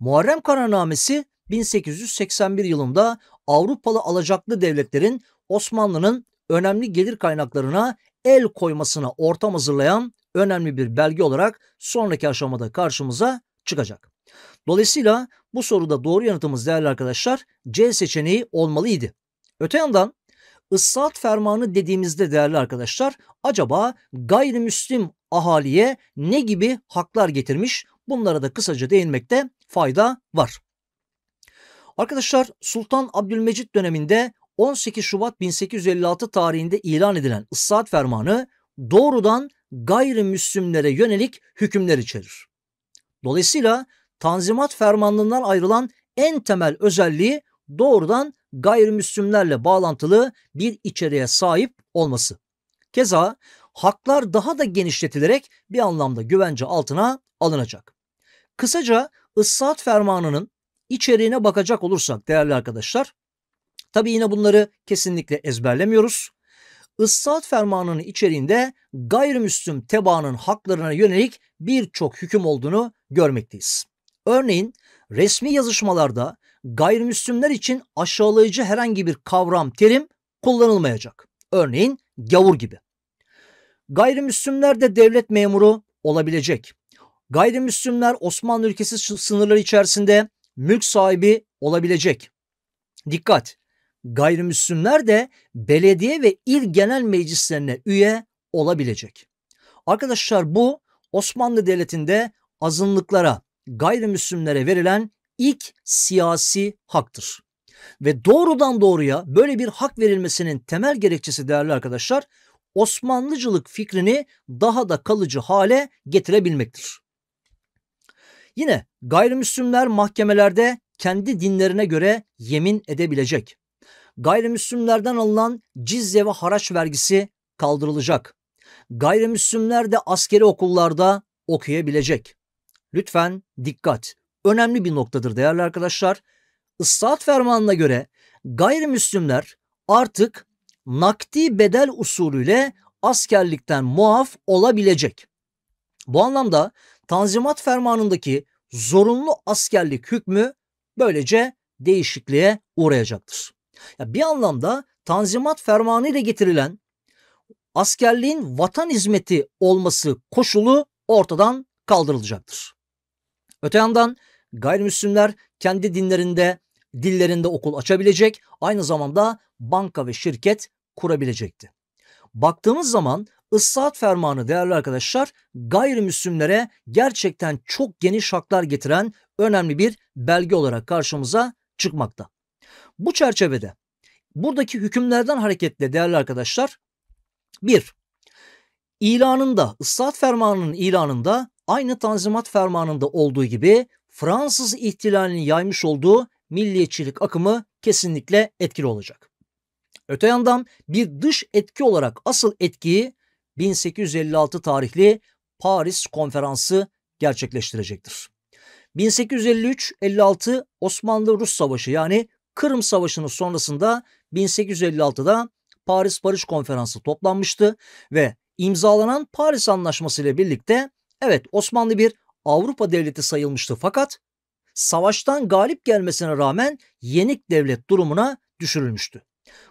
Muharrem Kararnamesi 1881 yılında Avrupalı alacaklı devletlerin Osmanlı'nın önemli gelir kaynaklarına el koymasına ortam hazırlayan önemli bir belge olarak sonraki aşamada karşımıza çıkacak. Dolayısıyla bu soruda doğru yanıtımız değerli arkadaşlar C seçeneği olmalıydı. Öte yandan ıssat fermanı dediğimizde değerli arkadaşlar acaba gayrimüslim ahaliye ne gibi haklar getirmiş? Bunlara da kısaca değinmekte fayda var. Arkadaşlar Sultan Abdülmecit döneminde 18 Şubat 1856 tarihinde ilan edilen ıssat fermanı doğrudan gayrimüslimlere yönelik hükümler içerir. Dolayısıyla Tanzimat fermanından ayrılan en temel özelliği doğrudan gayrimüslimlerle bağlantılı bir içeriğe sahip olması. Keza haklar daha da genişletilerek bir anlamda güvence altına alınacak. Kısaca ıssat fermanının içeriğine bakacak olursak değerli arkadaşlar, tabi yine bunları kesinlikle ezberlemiyoruz. Issat fermanının içeriğinde gayrimüslim tebaanın haklarına yönelik birçok hüküm olduğunu görmekteyiz. Örneğin resmi yazışmalarda gayrimüslimler için aşağılayıcı herhangi bir kavram, terim kullanılmayacak. Örneğin gavur gibi. Gayrimüslimler de devlet memuru olabilecek. Gayrimüslimler Osmanlı ülkesi sınırları içerisinde mülk sahibi olabilecek. Dikkat! Gayrimüslimler de belediye ve il genel meclislerine üye olabilecek. Arkadaşlar bu Osmanlı Devleti'nde azınlıklara, gayrimüslimlere verilen ilk siyasi haktır. Ve doğrudan doğruya böyle bir hak verilmesinin temel gerekçesi değerli arkadaşlar Osmanlıcılık fikrini daha da kalıcı hale getirebilmektir. Yine gayrimüslimler mahkemelerde kendi dinlerine göre yemin edebilecek. Gayrimüslimlerden alınan cizye ve haraç vergisi kaldırılacak. Gayrimüslimler de askeri okullarda okuyabilecek. Lütfen dikkat önemli bir noktadır değerli arkadaşlar. Islat fermanına göre gayrimüslimler artık nakdi bedel usulüyle askerlikten muaf olabilecek. Bu anlamda Tanzimat Fermanı'ndaki zorunlu askerlik hükmü böylece değişikliğe uğrayacaktır. Ya bir anlamda Tanzimat Fermanı ile getirilen askerliğin vatan hizmeti olması koşulu ortadan kaldırılacaktır. Öte yandan Gayrimüslimler kendi dinlerinde, dillerinde okul açabilecek, aynı zamanda banka ve şirket kurabilecekti. Baktığımız zaman ıslahat fermanı değerli arkadaşlar gayrimüslimlere gerçekten çok geniş haklar getiren önemli bir belge olarak karşımıza çıkmakta. Bu çerçevede buradaki hükümlerden hareketle değerli arkadaşlar 1. İlanında ıslahat fermanının ilanında aynı tanzimat fermanında olduğu gibi Fransız ihtilalini yaymış olduğu milliyetçilik akımı kesinlikle etkili olacak. Öte yandan bir dış etki olarak asıl etkiyi 1856 tarihli Paris Konferansı gerçekleştirecektir. 1853-56 Osmanlı-Rus Savaşı yani Kırım Savaşı'nın sonrasında 1856'da Paris Barış Konferansı toplanmıştı ve imzalanan Paris Anlaşması ile birlikte evet Osmanlı bir Avrupa devleti sayılmıştı fakat savaştan galip gelmesine rağmen yenik devlet durumuna düşürülmüştü.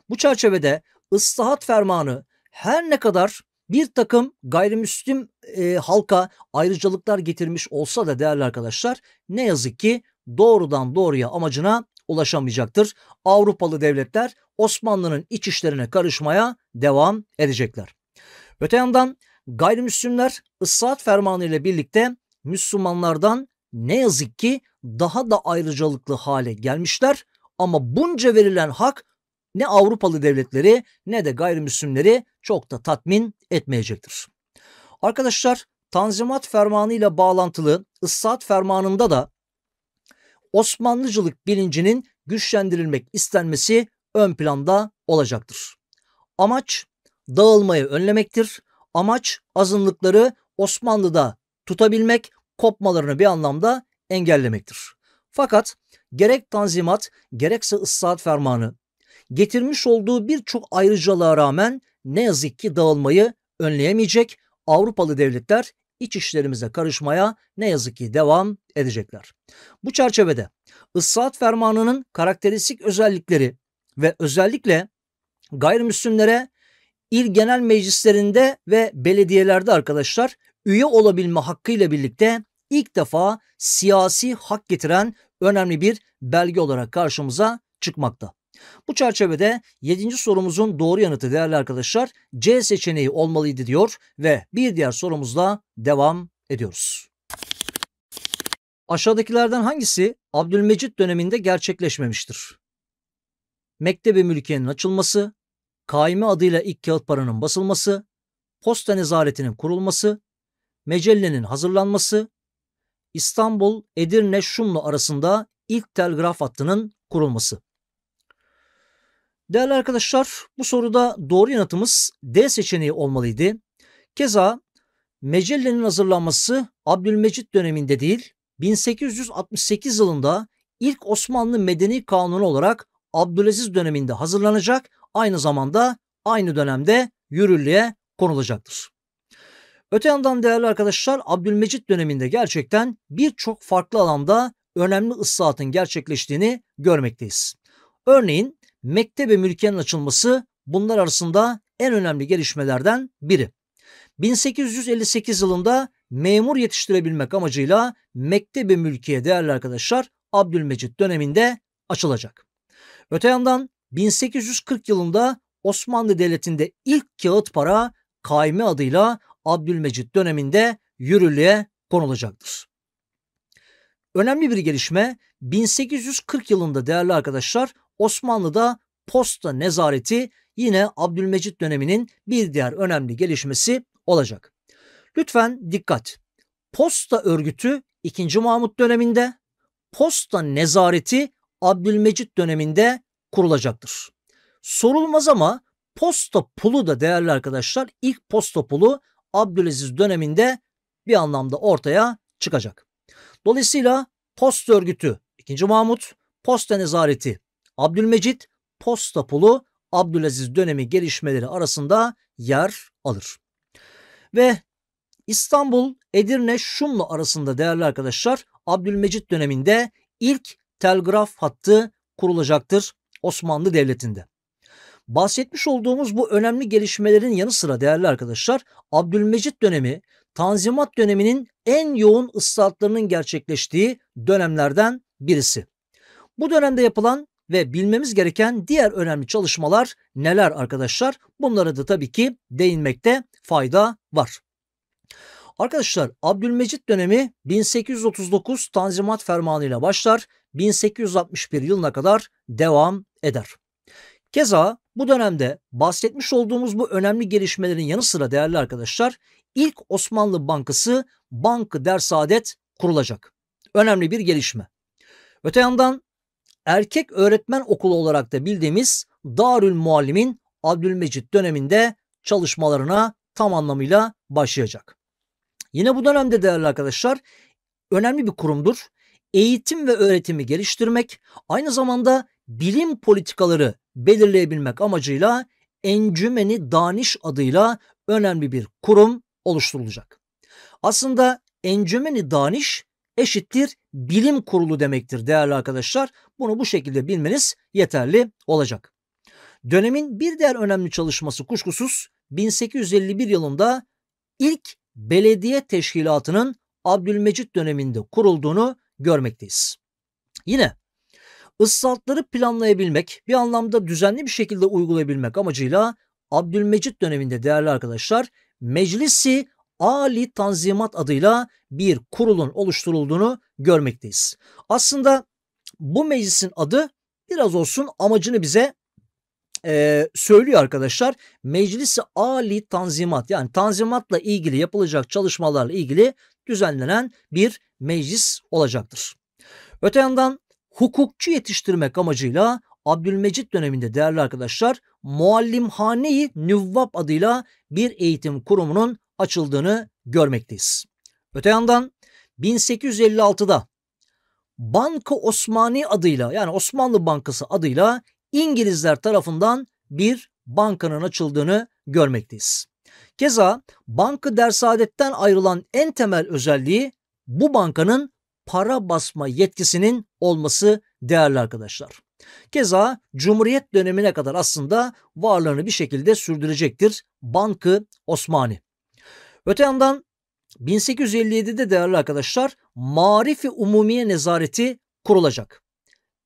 Bu çerçevede ıslahat fermanı her ne kadar bir takım gayrimüslim e, halka ayrıcalıklar getirmiş olsa da değerli arkadaşlar ne yazık ki doğrudan doğruya amacına ulaşamayacaktır. Avrupalı devletler Osmanlı'nın iç işlerine karışmaya devam edecekler. Öte yandan gayrimüslimler ıslahat fermanı ile birlikte Müslümanlardan ne yazık ki daha da ayrıcalıklı hale gelmişler ama bunca verilen hak ne Avrupalı devletleri ne de gayrimüslimleri çok da tatmin etmeyecektir. Arkadaşlar Tanzimat Fermanı ile bağlantılı ıssat Fermanı'nda da Osmanlıcılık bilincinin güçlendirilmek istenmesi ön planda olacaktır. Amaç dağılmayı önlemektir. Amaç azınlıkları Osmanlı'da tutabilmek kopmalarını bir anlamda engellemektir. Fakat gerek tanzimat gerekse ıslahat fermanı getirmiş olduğu birçok ayrıcalığa rağmen ne yazık ki dağılmayı önleyemeyecek Avrupalı devletler iç işlerimize karışmaya ne yazık ki devam edecekler. Bu çerçevede ıslahat fermanının karakteristik özellikleri ve özellikle gayrimüslimlere il genel meclislerinde ve belediyelerde arkadaşlar üye olabilme hakkıyla birlikte ilk defa siyasi hak getiren önemli bir belge olarak karşımıza çıkmakta. Bu çerçevede 7. sorumuzun doğru yanıtı değerli arkadaşlar C seçeneği olmalıydı diyor ve bir diğer sorumuzla devam ediyoruz. Aşağıdakilerden hangisi Abdülmecit döneminde gerçekleşmemiştir? Mektebi mülkiyenin açılması, Kaimi adıyla ilk kağıt paranın basılması, posta nezaretinin kurulması, mecellenin hazırlanması, İstanbul, Edirne, Şumlu arasında ilk telgraf hattının kurulması. Değerli arkadaşlar bu soruda doğru yanıtımız D seçeneği olmalıydı. Keza mecellenin hazırlanması Abdülmecit döneminde değil 1868 yılında ilk Osmanlı Medeni Kanunu olarak Abdülaziz döneminde hazırlanacak aynı zamanda aynı dönemde yürürlüğe konulacaktır. Öte yandan değerli arkadaşlar Abdülmecit döneminde gerçekten birçok farklı alanda önemli ıslahatın gerçekleştiğini görmekteyiz. Örneğin mektebe mülkiyenin açılması bunlar arasında en önemli gelişmelerden biri. 1858 yılında memur yetiştirebilmek amacıyla Mektebe Mülkiye değerli arkadaşlar Abdülmecit döneminde açılacak. Öte yandan 1840 yılında Osmanlı Devleti'nde ilk kağıt para kaime adıyla Abdülmecit döneminde yürürlüğe konulacaktır. Önemli bir gelişme 1840 yılında değerli arkadaşlar Osmanlı'da posta nezareti yine Abdülmecit döneminin bir diğer önemli gelişmesi olacak. Lütfen dikkat. Posta örgütü 2. Mahmut döneminde, posta nezareti Abdülmecit döneminde kurulacaktır. Sorulmaz ama posta pulu da değerli arkadaşlar ilk posta pulu Abdülaziz döneminde bir anlamda ortaya çıkacak. Dolayısıyla post örgütü 2. Mahmut, posta nezareti Abdülmecit, posta pulu Abdülaziz dönemi gelişmeleri arasında yer alır. Ve İstanbul, Edirne, Şumlu arasında değerli arkadaşlar Abdülmecit döneminde ilk telgraf hattı kurulacaktır Osmanlı Devleti'nde. Bahsetmiş olduğumuz bu önemli gelişmelerin yanı sıra değerli arkadaşlar Abdülmecit dönemi Tanzimat döneminin en yoğun ıslahatlarının gerçekleştiği dönemlerden birisi. Bu dönemde yapılan ve bilmemiz gereken diğer önemli çalışmalar neler arkadaşlar? Bunlara da tabii ki değinmekte fayda var. Arkadaşlar Abdülmecit dönemi 1839 Tanzimat Fermanı ile başlar. 1861 yılına kadar devam eder. Keza bu dönemde bahsetmiş olduğumuz bu önemli gelişmelerin yanı sıra değerli arkadaşlar ilk Osmanlı Bankası Bankı der kurulacak. Önemli bir gelişme. Öte yandan erkek öğretmen okulu olarak da bildiğimiz Darül Muallim'in Abdülmecit döneminde çalışmalarına tam anlamıyla başlayacak. Yine bu dönemde değerli arkadaşlar önemli bir kurumdur. Eğitim ve öğretimi geliştirmek, aynı zamanda bilim politikaları belirleyebilmek amacıyla Encümeni Daniş adıyla önemli bir kurum oluşturulacak. Aslında Encümeni Daniş eşittir bilim kurulu demektir değerli arkadaşlar. Bunu bu şekilde bilmeniz yeterli olacak. Dönemin bir diğer önemli çalışması kuşkusuz 1851 yılında ilk belediye teşkilatının Abdülmecit döneminde kurulduğunu görmekteyiz. Yine ıssaltları planlayabilmek, bir anlamda düzenli bir şekilde uygulayabilmek amacıyla Abdülmecit döneminde değerli arkadaşlar Meclisi Ali Tanzimat adıyla bir kurulun oluşturulduğunu görmekteyiz. Aslında bu meclisin adı biraz olsun amacını bize e, söylüyor arkadaşlar. Meclisi Ali Tanzimat yani Tanzimat'la ilgili yapılacak çalışmalarla ilgili düzenlenen bir meclis olacaktır. Öte yandan hukukçu yetiştirmek amacıyla Abdülmecit döneminde değerli arkadaşlar Muallimhane-i Nüvvab adıyla bir eğitim kurumunun açıldığını görmekteyiz. Öte yandan 1856'da Banka Osmani adıyla yani Osmanlı Bankası adıyla İngilizler tarafından bir bankanın açıldığını görmekteyiz. Keza Banka Dersaadet'ten ayrılan en temel özelliği bu bankanın para basma yetkisinin olması değerli arkadaşlar. Keza Cumhuriyet dönemine kadar aslında varlığını bir şekilde sürdürecektir Bankı Osmani. Öte yandan 1857'de değerli arkadaşlar Marifi Umumiye Nezareti kurulacak.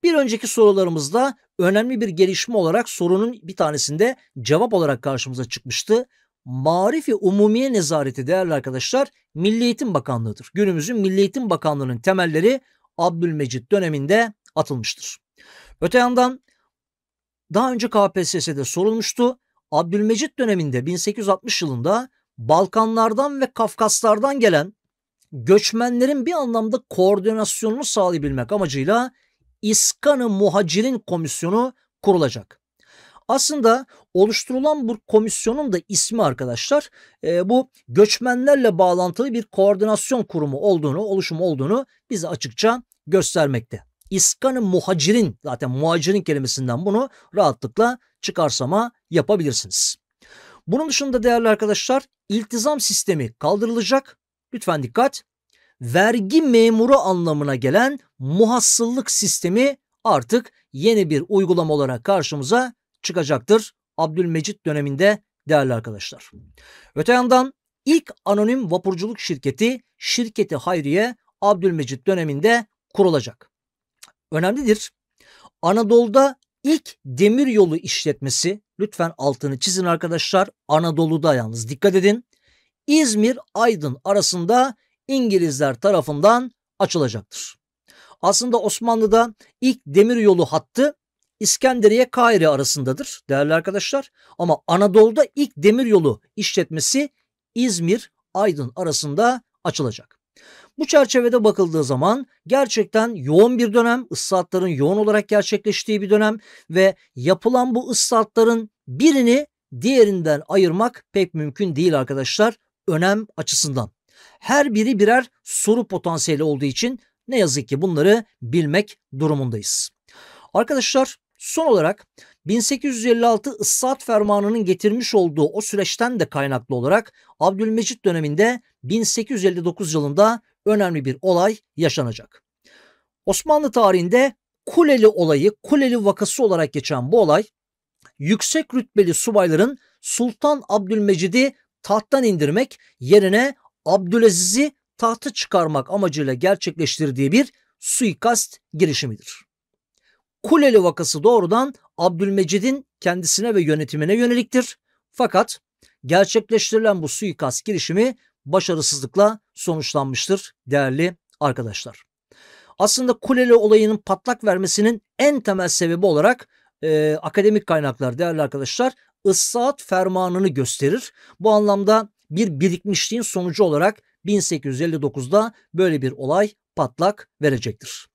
Bir önceki sorularımızda önemli bir gelişme olarak sorunun bir tanesinde cevap olarak karşımıza çıkmıştı. Marifi Umumiye Nezareti değerli arkadaşlar Milli Eğitim Bakanlığı'dır. Günümüzün Milli Eğitim Bakanlığı'nın temelleri Abdülmecit döneminde atılmıştır. Öte yandan daha önce KPSS'de sorulmuştu. Abdülmecit döneminde 1860 yılında Balkanlardan ve Kafkaslardan gelen göçmenlerin bir anlamda koordinasyonunu sağlayabilmek amacıyla İskanı Muhacirin Komisyonu kurulacak. Aslında oluşturulan bu komisyonun da ismi arkadaşlar e, bu göçmenlerle bağlantılı bir koordinasyon kurumu olduğunu, oluşum olduğunu bize açıkça göstermekte. İskanı muhacirin zaten muhacirin kelimesinden bunu rahatlıkla çıkarsama yapabilirsiniz. Bunun dışında değerli arkadaşlar iltizam sistemi kaldırılacak. Lütfen dikkat. Vergi memuru anlamına gelen muhasıllık sistemi artık yeni bir uygulama olarak karşımıza çıkacaktır Abdülmecit döneminde değerli arkadaşlar. Öte yandan ilk anonim vapurculuk şirketi Şirketi Hayriye Abdülmecit döneminde kurulacak. Önemlidir. Anadolu'da ilk demir yolu işletmesi lütfen altını çizin arkadaşlar. Anadolu'da yalnız dikkat edin. İzmir Aydın arasında İngilizler tarafından açılacaktır. Aslında Osmanlı'da ilk demir yolu hattı İskenderiye Kahire arasındadır değerli arkadaşlar. Ama Anadolu'da ilk demiryolu işletmesi İzmir Aydın arasında açılacak. Bu çerçevede bakıldığı zaman gerçekten yoğun bir dönem, ıslahatların yoğun olarak gerçekleştiği bir dönem ve yapılan bu ıslahatların birini diğerinden ayırmak pek mümkün değil arkadaşlar önem açısından. Her biri birer soru potansiyeli olduğu için ne yazık ki bunları bilmek durumundayız. Arkadaşlar Son olarak 1856 ıssat fermanının getirmiş olduğu o süreçten de kaynaklı olarak Abdülmecit döneminde 1859 yılında önemli bir olay yaşanacak. Osmanlı tarihinde Kuleli olayı, Kuleli vakası olarak geçen bu olay yüksek rütbeli subayların Sultan Abdülmecid'i tahttan indirmek yerine Abdülaziz'i tahtı çıkarmak amacıyla gerçekleştirdiği bir suikast girişimidir. Kuleli vakası doğrudan Abdülmecid'in kendisine ve yönetimine yöneliktir. Fakat gerçekleştirilen bu suikast girişimi başarısızlıkla sonuçlanmıştır değerli arkadaşlar. Aslında Kuleli olayının patlak vermesinin en temel sebebi olarak e, akademik kaynaklar değerli arkadaşlar ıssaat fermanını gösterir. Bu anlamda bir birikmişliğin sonucu olarak 1859'da böyle bir olay patlak verecektir.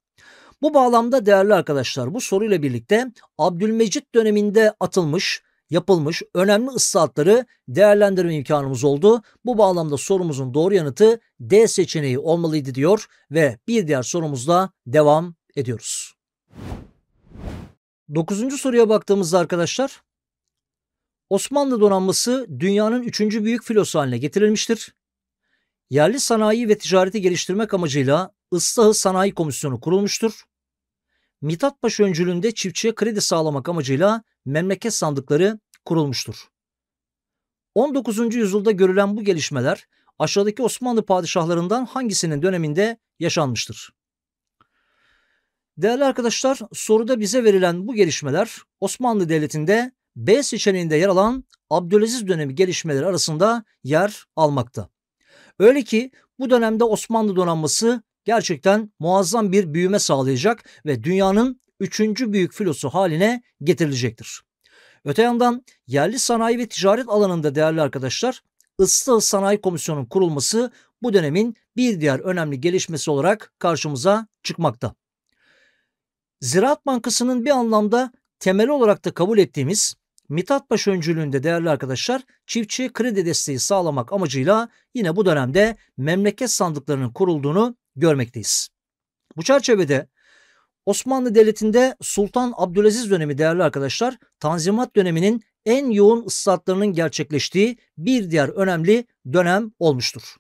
Bu bağlamda değerli arkadaşlar bu soruyla birlikte Abdülmecit döneminde atılmış yapılmış önemli ıslahatları değerlendirme imkanımız oldu. Bu bağlamda sorumuzun doğru yanıtı D seçeneği olmalıydı diyor ve bir diğer sorumuzla devam ediyoruz. Dokuzuncu soruya baktığımızda arkadaşlar Osmanlı donanması dünyanın üçüncü büyük filosu haline getirilmiştir. Yerli sanayi ve ticareti geliştirmek amacıyla Islahı Sanayi Komisyonu kurulmuştur. Mithat Paşa öncülüğünde çiftçiye kredi sağlamak amacıyla memleket sandıkları kurulmuştur. 19. yüzyılda görülen bu gelişmeler aşağıdaki Osmanlı padişahlarından hangisinin döneminde yaşanmıştır? Değerli arkadaşlar, soruda bize verilen bu gelişmeler Osmanlı Devleti'nde B seçeneğinde yer alan Abdülaziz dönemi gelişmeleri arasında yer almakta. Öyle ki bu dönemde Osmanlı donanması gerçekten muazzam bir büyüme sağlayacak ve dünyanın üçüncü büyük filosu haline getirilecektir. Öte yandan yerli sanayi ve ticaret alanında değerli arkadaşlar ıssız sanayi komisyonunun kurulması bu dönemin bir diğer önemli gelişmesi olarak karşımıza çıkmakta. Ziraat Bankası'nın bir anlamda temeli olarak da kabul ettiğimiz Mithat Paşa öncülüğünde değerli arkadaşlar çiftçiye kredi desteği sağlamak amacıyla yine bu dönemde memleket sandıklarının kurulduğunu görmekteyiz. Bu çerçevede Osmanlı Devleti'nde Sultan Abdülaziz dönemi değerli arkadaşlar Tanzimat döneminin en yoğun ıslahatlarının gerçekleştiği bir diğer önemli dönem olmuştur.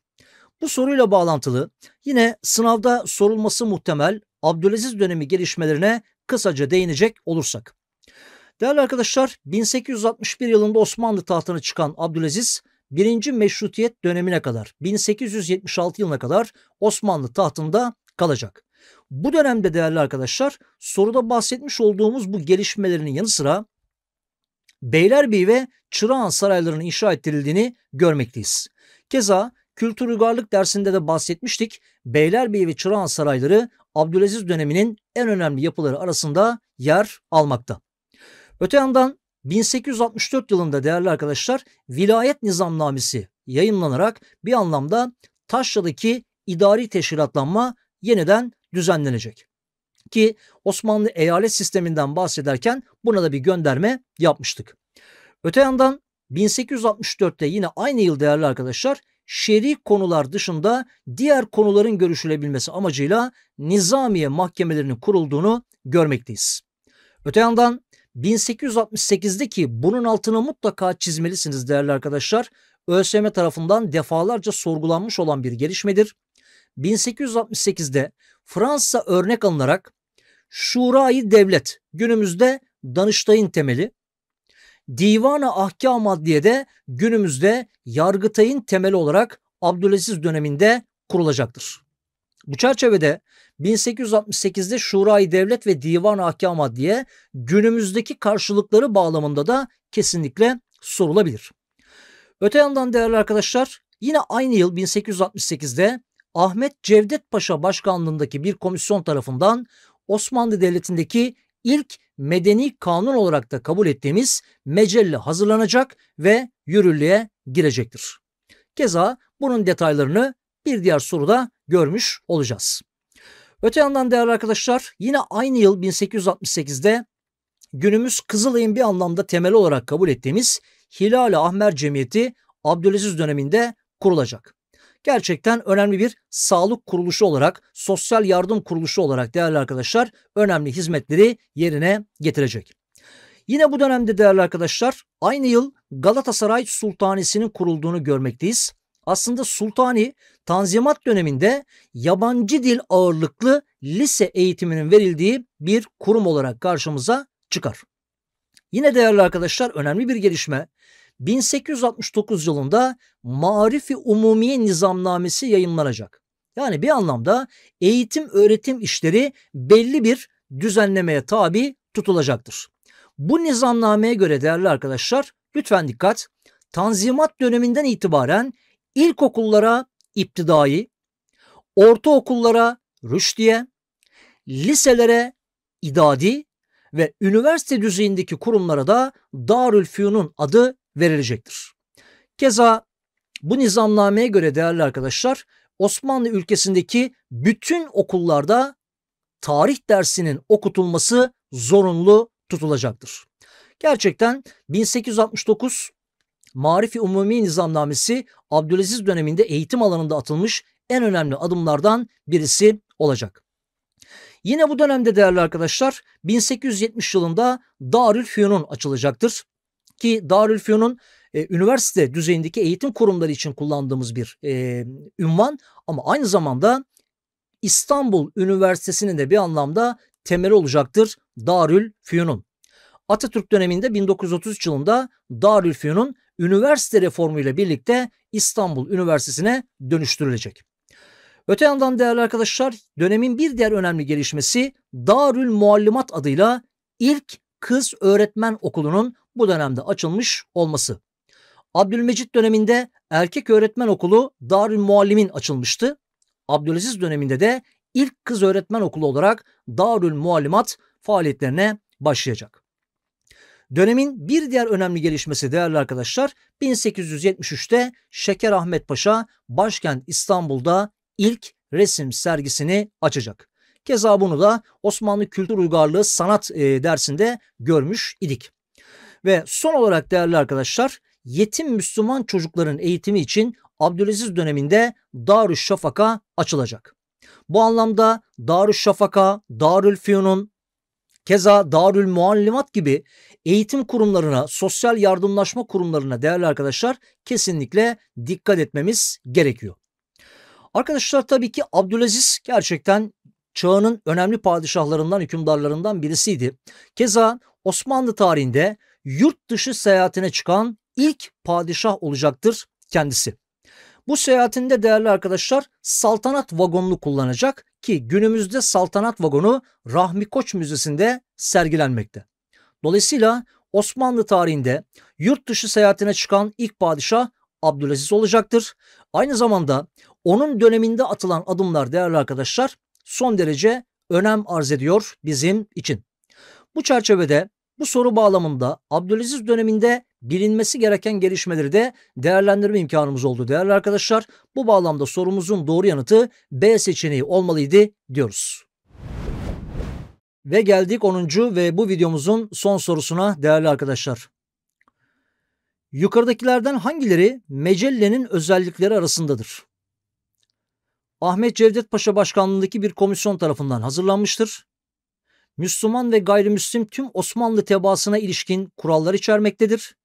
Bu soruyla bağlantılı yine sınavda sorulması muhtemel Abdülaziz dönemi gelişmelerine kısaca değinecek olursak. Değerli arkadaşlar 1861 yılında Osmanlı tahtına çıkan Abdülaziz Birinci Meşrutiyet dönemine kadar 1876 yılına kadar Osmanlı tahtında kalacak. Bu dönemde değerli arkadaşlar soruda bahsetmiş olduğumuz bu gelişmelerinin yanı sıra Beylerbeyi ve Çırağan saraylarının inşa ettirildiğini görmekteyiz. Keza kültür uygarlık dersinde de bahsetmiştik. Beylerbeyi ve Çırağan sarayları Abdülaziz döneminin en önemli yapıları arasında yer almakta. Öte yandan 1864 yılında değerli arkadaşlar vilayet nizamnamesi yayınlanarak bir anlamda Taşra'daki idari teşkilatlanma yeniden düzenlenecek. Ki Osmanlı eyalet sisteminden bahsederken buna da bir gönderme yapmıştık. Öte yandan 1864'te yine aynı yıl değerli arkadaşlar şer'i konular dışında diğer konuların görüşülebilmesi amacıyla nizamiye mahkemelerinin kurulduğunu görmekteyiz. Öte yandan 1868'deki bunun altına mutlaka çizmelisiniz değerli arkadaşlar. ÖSYM tarafından defalarca sorgulanmış olan bir gelişmedir. 1868'de Fransa örnek alınarak Şurayı Devlet günümüzde Danıştay'ın temeli, Divana Ahkam Adliye'de günümüzde Yargıtay'ın temeli olarak Abdülaziz döneminde kurulacaktır. Bu çerçevede 1868'de Şurayı Devlet ve Divan Ahkama diye günümüzdeki karşılıkları bağlamında da kesinlikle sorulabilir. Öte yandan değerli arkadaşlar yine aynı yıl 1868'de Ahmet Cevdet Paşa başkanlığındaki bir komisyon tarafından Osmanlı Devleti'ndeki ilk medeni kanun olarak da kabul ettiğimiz mecelle hazırlanacak ve yürürlüğe girecektir. Keza bunun detaylarını bir diğer soruda görmüş olacağız. Öte yandan değerli arkadaşlar yine aynı yıl 1868'de günümüz Kızılay'ın bir anlamda temeli olarak kabul ettiğimiz Hilal-i Ahmer Cemiyeti Abdülaziz döneminde kurulacak. Gerçekten önemli bir sağlık kuruluşu olarak, sosyal yardım kuruluşu olarak değerli arkadaşlar önemli hizmetleri yerine getirecek. Yine bu dönemde değerli arkadaşlar aynı yıl Galatasaray Sultanesi'nin kurulduğunu görmekteyiz. Aslında Sultani Tanzimat döneminde yabancı dil ağırlıklı lise eğitiminin verildiği bir kurum olarak karşımıza çıkar. Yine değerli arkadaşlar önemli bir gelişme 1869 yılında Marifi Umumiye Nizamnamesi yayınlanacak. Yani bir anlamda eğitim öğretim işleri belli bir düzenlemeye tabi tutulacaktır. Bu nizamnameye göre değerli arkadaşlar lütfen dikkat. Tanzimat döneminden itibaren ilkokullara iptidai, ortaokullara rüştiye, liselere idadi ve üniversite düzeyindeki kurumlara da Darülfü'nün adı verilecektir. Keza bu nizamnameye göre değerli arkadaşlar Osmanlı ülkesindeki bütün okullarda tarih dersinin okutulması zorunlu tutulacaktır. Gerçekten 1869 Marifi Umumi Nizamnamesi Abdülaziz döneminde eğitim alanında atılmış en önemli adımlardan birisi olacak. Yine bu dönemde değerli arkadaşlar 1870 yılında Darül Fünun açılacaktır. Ki Darül Fünun e, üniversite düzeyindeki eğitim kurumları için kullandığımız bir e, ünvan ama aynı zamanda İstanbul Üniversitesi'nin de bir anlamda temeli olacaktır Darül Fünun. Atatürk döneminde 1933 yılında Darül Fünun üniversite reformuyla birlikte İstanbul Üniversitesi'ne dönüştürülecek. Öte yandan değerli arkadaşlar dönemin bir diğer önemli gelişmesi Darül Muallimat adıyla ilk kız öğretmen okulunun bu dönemde açılmış olması. Abdülmecit döneminde erkek öğretmen okulu Darül Muallim'in açılmıştı. Abdülaziz döneminde de ilk kız öğretmen okulu olarak Darül Muallimat faaliyetlerine başlayacak. Dönemin bir diğer önemli gelişmesi değerli arkadaşlar 1873'te Şeker Ahmet Paşa başkent İstanbul'da ilk resim sergisini açacak. Keza bunu da Osmanlı Kültür Uygarlığı Sanat e, dersinde görmüş idik. Ve son olarak değerli arkadaşlar yetim Müslüman çocukların eğitimi için Abdülaziz döneminde Darüşşafaka açılacak. Bu anlamda Darüşşafaka, Darülfiyonun keza Darülmuallimat gibi eğitim kurumlarına, sosyal yardımlaşma kurumlarına değerli arkadaşlar kesinlikle dikkat etmemiz gerekiyor. Arkadaşlar tabii ki Abdülaziz gerçekten çağının önemli padişahlarından, hükümdarlarından birisiydi. Keza Osmanlı tarihinde yurt dışı seyahatine çıkan ilk padişah olacaktır kendisi. Bu seyahatinde değerli arkadaşlar saltanat vagonunu kullanacak ki günümüzde saltanat vagonu Rahmi Koç Müzesi'nde sergilenmekte. Dolayısıyla Osmanlı tarihinde yurt dışı seyahatine çıkan ilk padişah Abdülaziz olacaktır. Aynı zamanda onun döneminde atılan adımlar değerli arkadaşlar son derece önem arz ediyor bizim için. Bu çerçevede bu soru bağlamında Abdülaziz döneminde bilinmesi gereken gelişmeleri de değerlendirme imkanımız oldu değerli arkadaşlar. Bu bağlamda sorumuzun doğru yanıtı B seçeneği olmalıydı diyoruz. Ve geldik 10. ve bu videomuzun son sorusuna değerli arkadaşlar. Yukarıdakilerden hangileri Mecelle'nin özellikleri arasındadır? Ahmet Cevdet Paşa başkanlığındaki bir komisyon tarafından hazırlanmıştır. Müslüman ve gayrimüslim tüm Osmanlı tebaasına ilişkin kurallar içermektedir.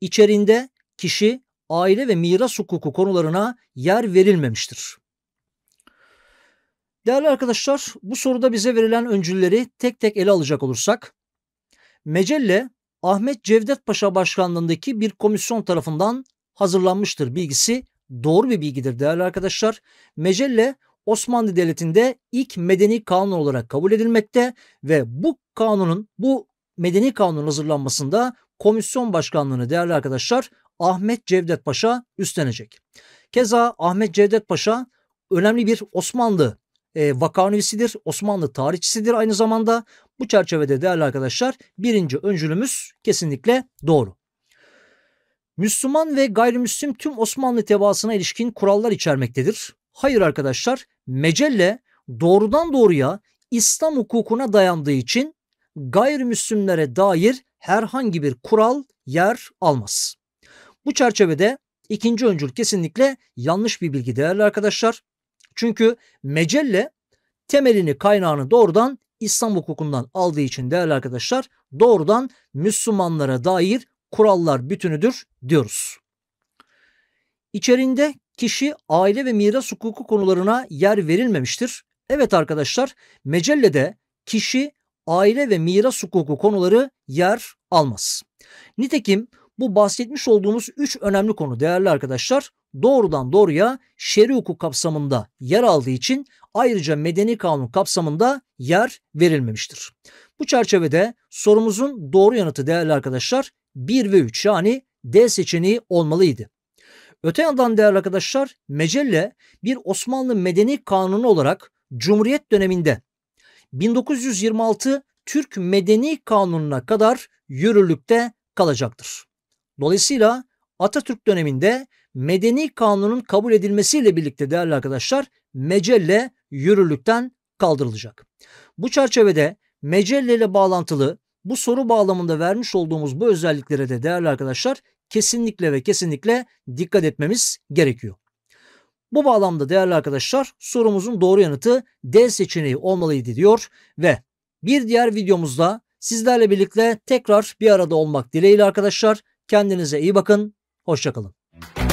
İçerinde kişi, aile ve miras hukuku konularına yer verilmemiştir. Değerli arkadaşlar bu soruda bize verilen öncülleri tek tek ele alacak olursak Mecelle Ahmet Cevdet Paşa başkanlığındaki bir komisyon tarafından hazırlanmıştır bilgisi doğru bir bilgidir değerli arkadaşlar. Mecelle Osmanlı Devleti'nde ilk medeni kanun olarak kabul edilmekte ve bu kanunun bu medeni kanunun hazırlanmasında komisyon başkanlığını değerli arkadaşlar Ahmet Cevdet Paşa üstlenecek. Keza Ahmet Cevdet Paşa önemli bir Osmanlı e, ee, Vakanivisidir. Osmanlı tarihçisidir aynı zamanda. Bu çerçevede değerli arkadaşlar birinci öncülümüz kesinlikle doğru. Müslüman ve gayrimüslim tüm Osmanlı tebaasına ilişkin kurallar içermektedir. Hayır arkadaşlar mecelle doğrudan doğruya İslam hukukuna dayandığı için gayrimüslimlere dair herhangi bir kural yer almaz. Bu çerçevede ikinci öncül kesinlikle yanlış bir bilgi değerli arkadaşlar. Çünkü mecelle temelini kaynağını doğrudan İslam hukukundan aldığı için değerli arkadaşlar doğrudan Müslümanlara dair kurallar bütünüdür diyoruz. İçerinde kişi aile ve miras hukuku konularına yer verilmemiştir. Evet arkadaşlar mecellede kişi aile ve miras hukuku konuları yer almaz. Nitekim bu bahsetmiş olduğumuz üç önemli konu değerli arkadaşlar doğrudan doğruya şer'i hukuk kapsamında yer aldığı için ayrıca medeni kanun kapsamında yer verilmemiştir. Bu çerçevede sorumuzun doğru yanıtı değerli arkadaşlar 1 ve 3 yani D seçeneği olmalıydı. Öte yandan değerli arkadaşlar Mecelle bir Osmanlı Medeni Kanunu olarak Cumhuriyet döneminde 1926 Türk Medeni Kanunu'na kadar yürürlükte kalacaktır. Dolayısıyla Atatürk döneminde medeni kanunun kabul edilmesiyle birlikte değerli arkadaşlar mecelle yürürlükten kaldırılacak. Bu çerçevede mecelle ile bağlantılı bu soru bağlamında vermiş olduğumuz bu özelliklere de değerli arkadaşlar kesinlikle ve kesinlikle dikkat etmemiz gerekiyor. Bu bağlamda değerli arkadaşlar sorumuzun doğru yanıtı D seçeneği olmalıydı diyor ve bir diğer videomuzda sizlerle birlikte tekrar bir arada olmak dileğiyle arkadaşlar. Kendinize iyi bakın. Hoşçakalın.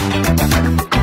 Thank you.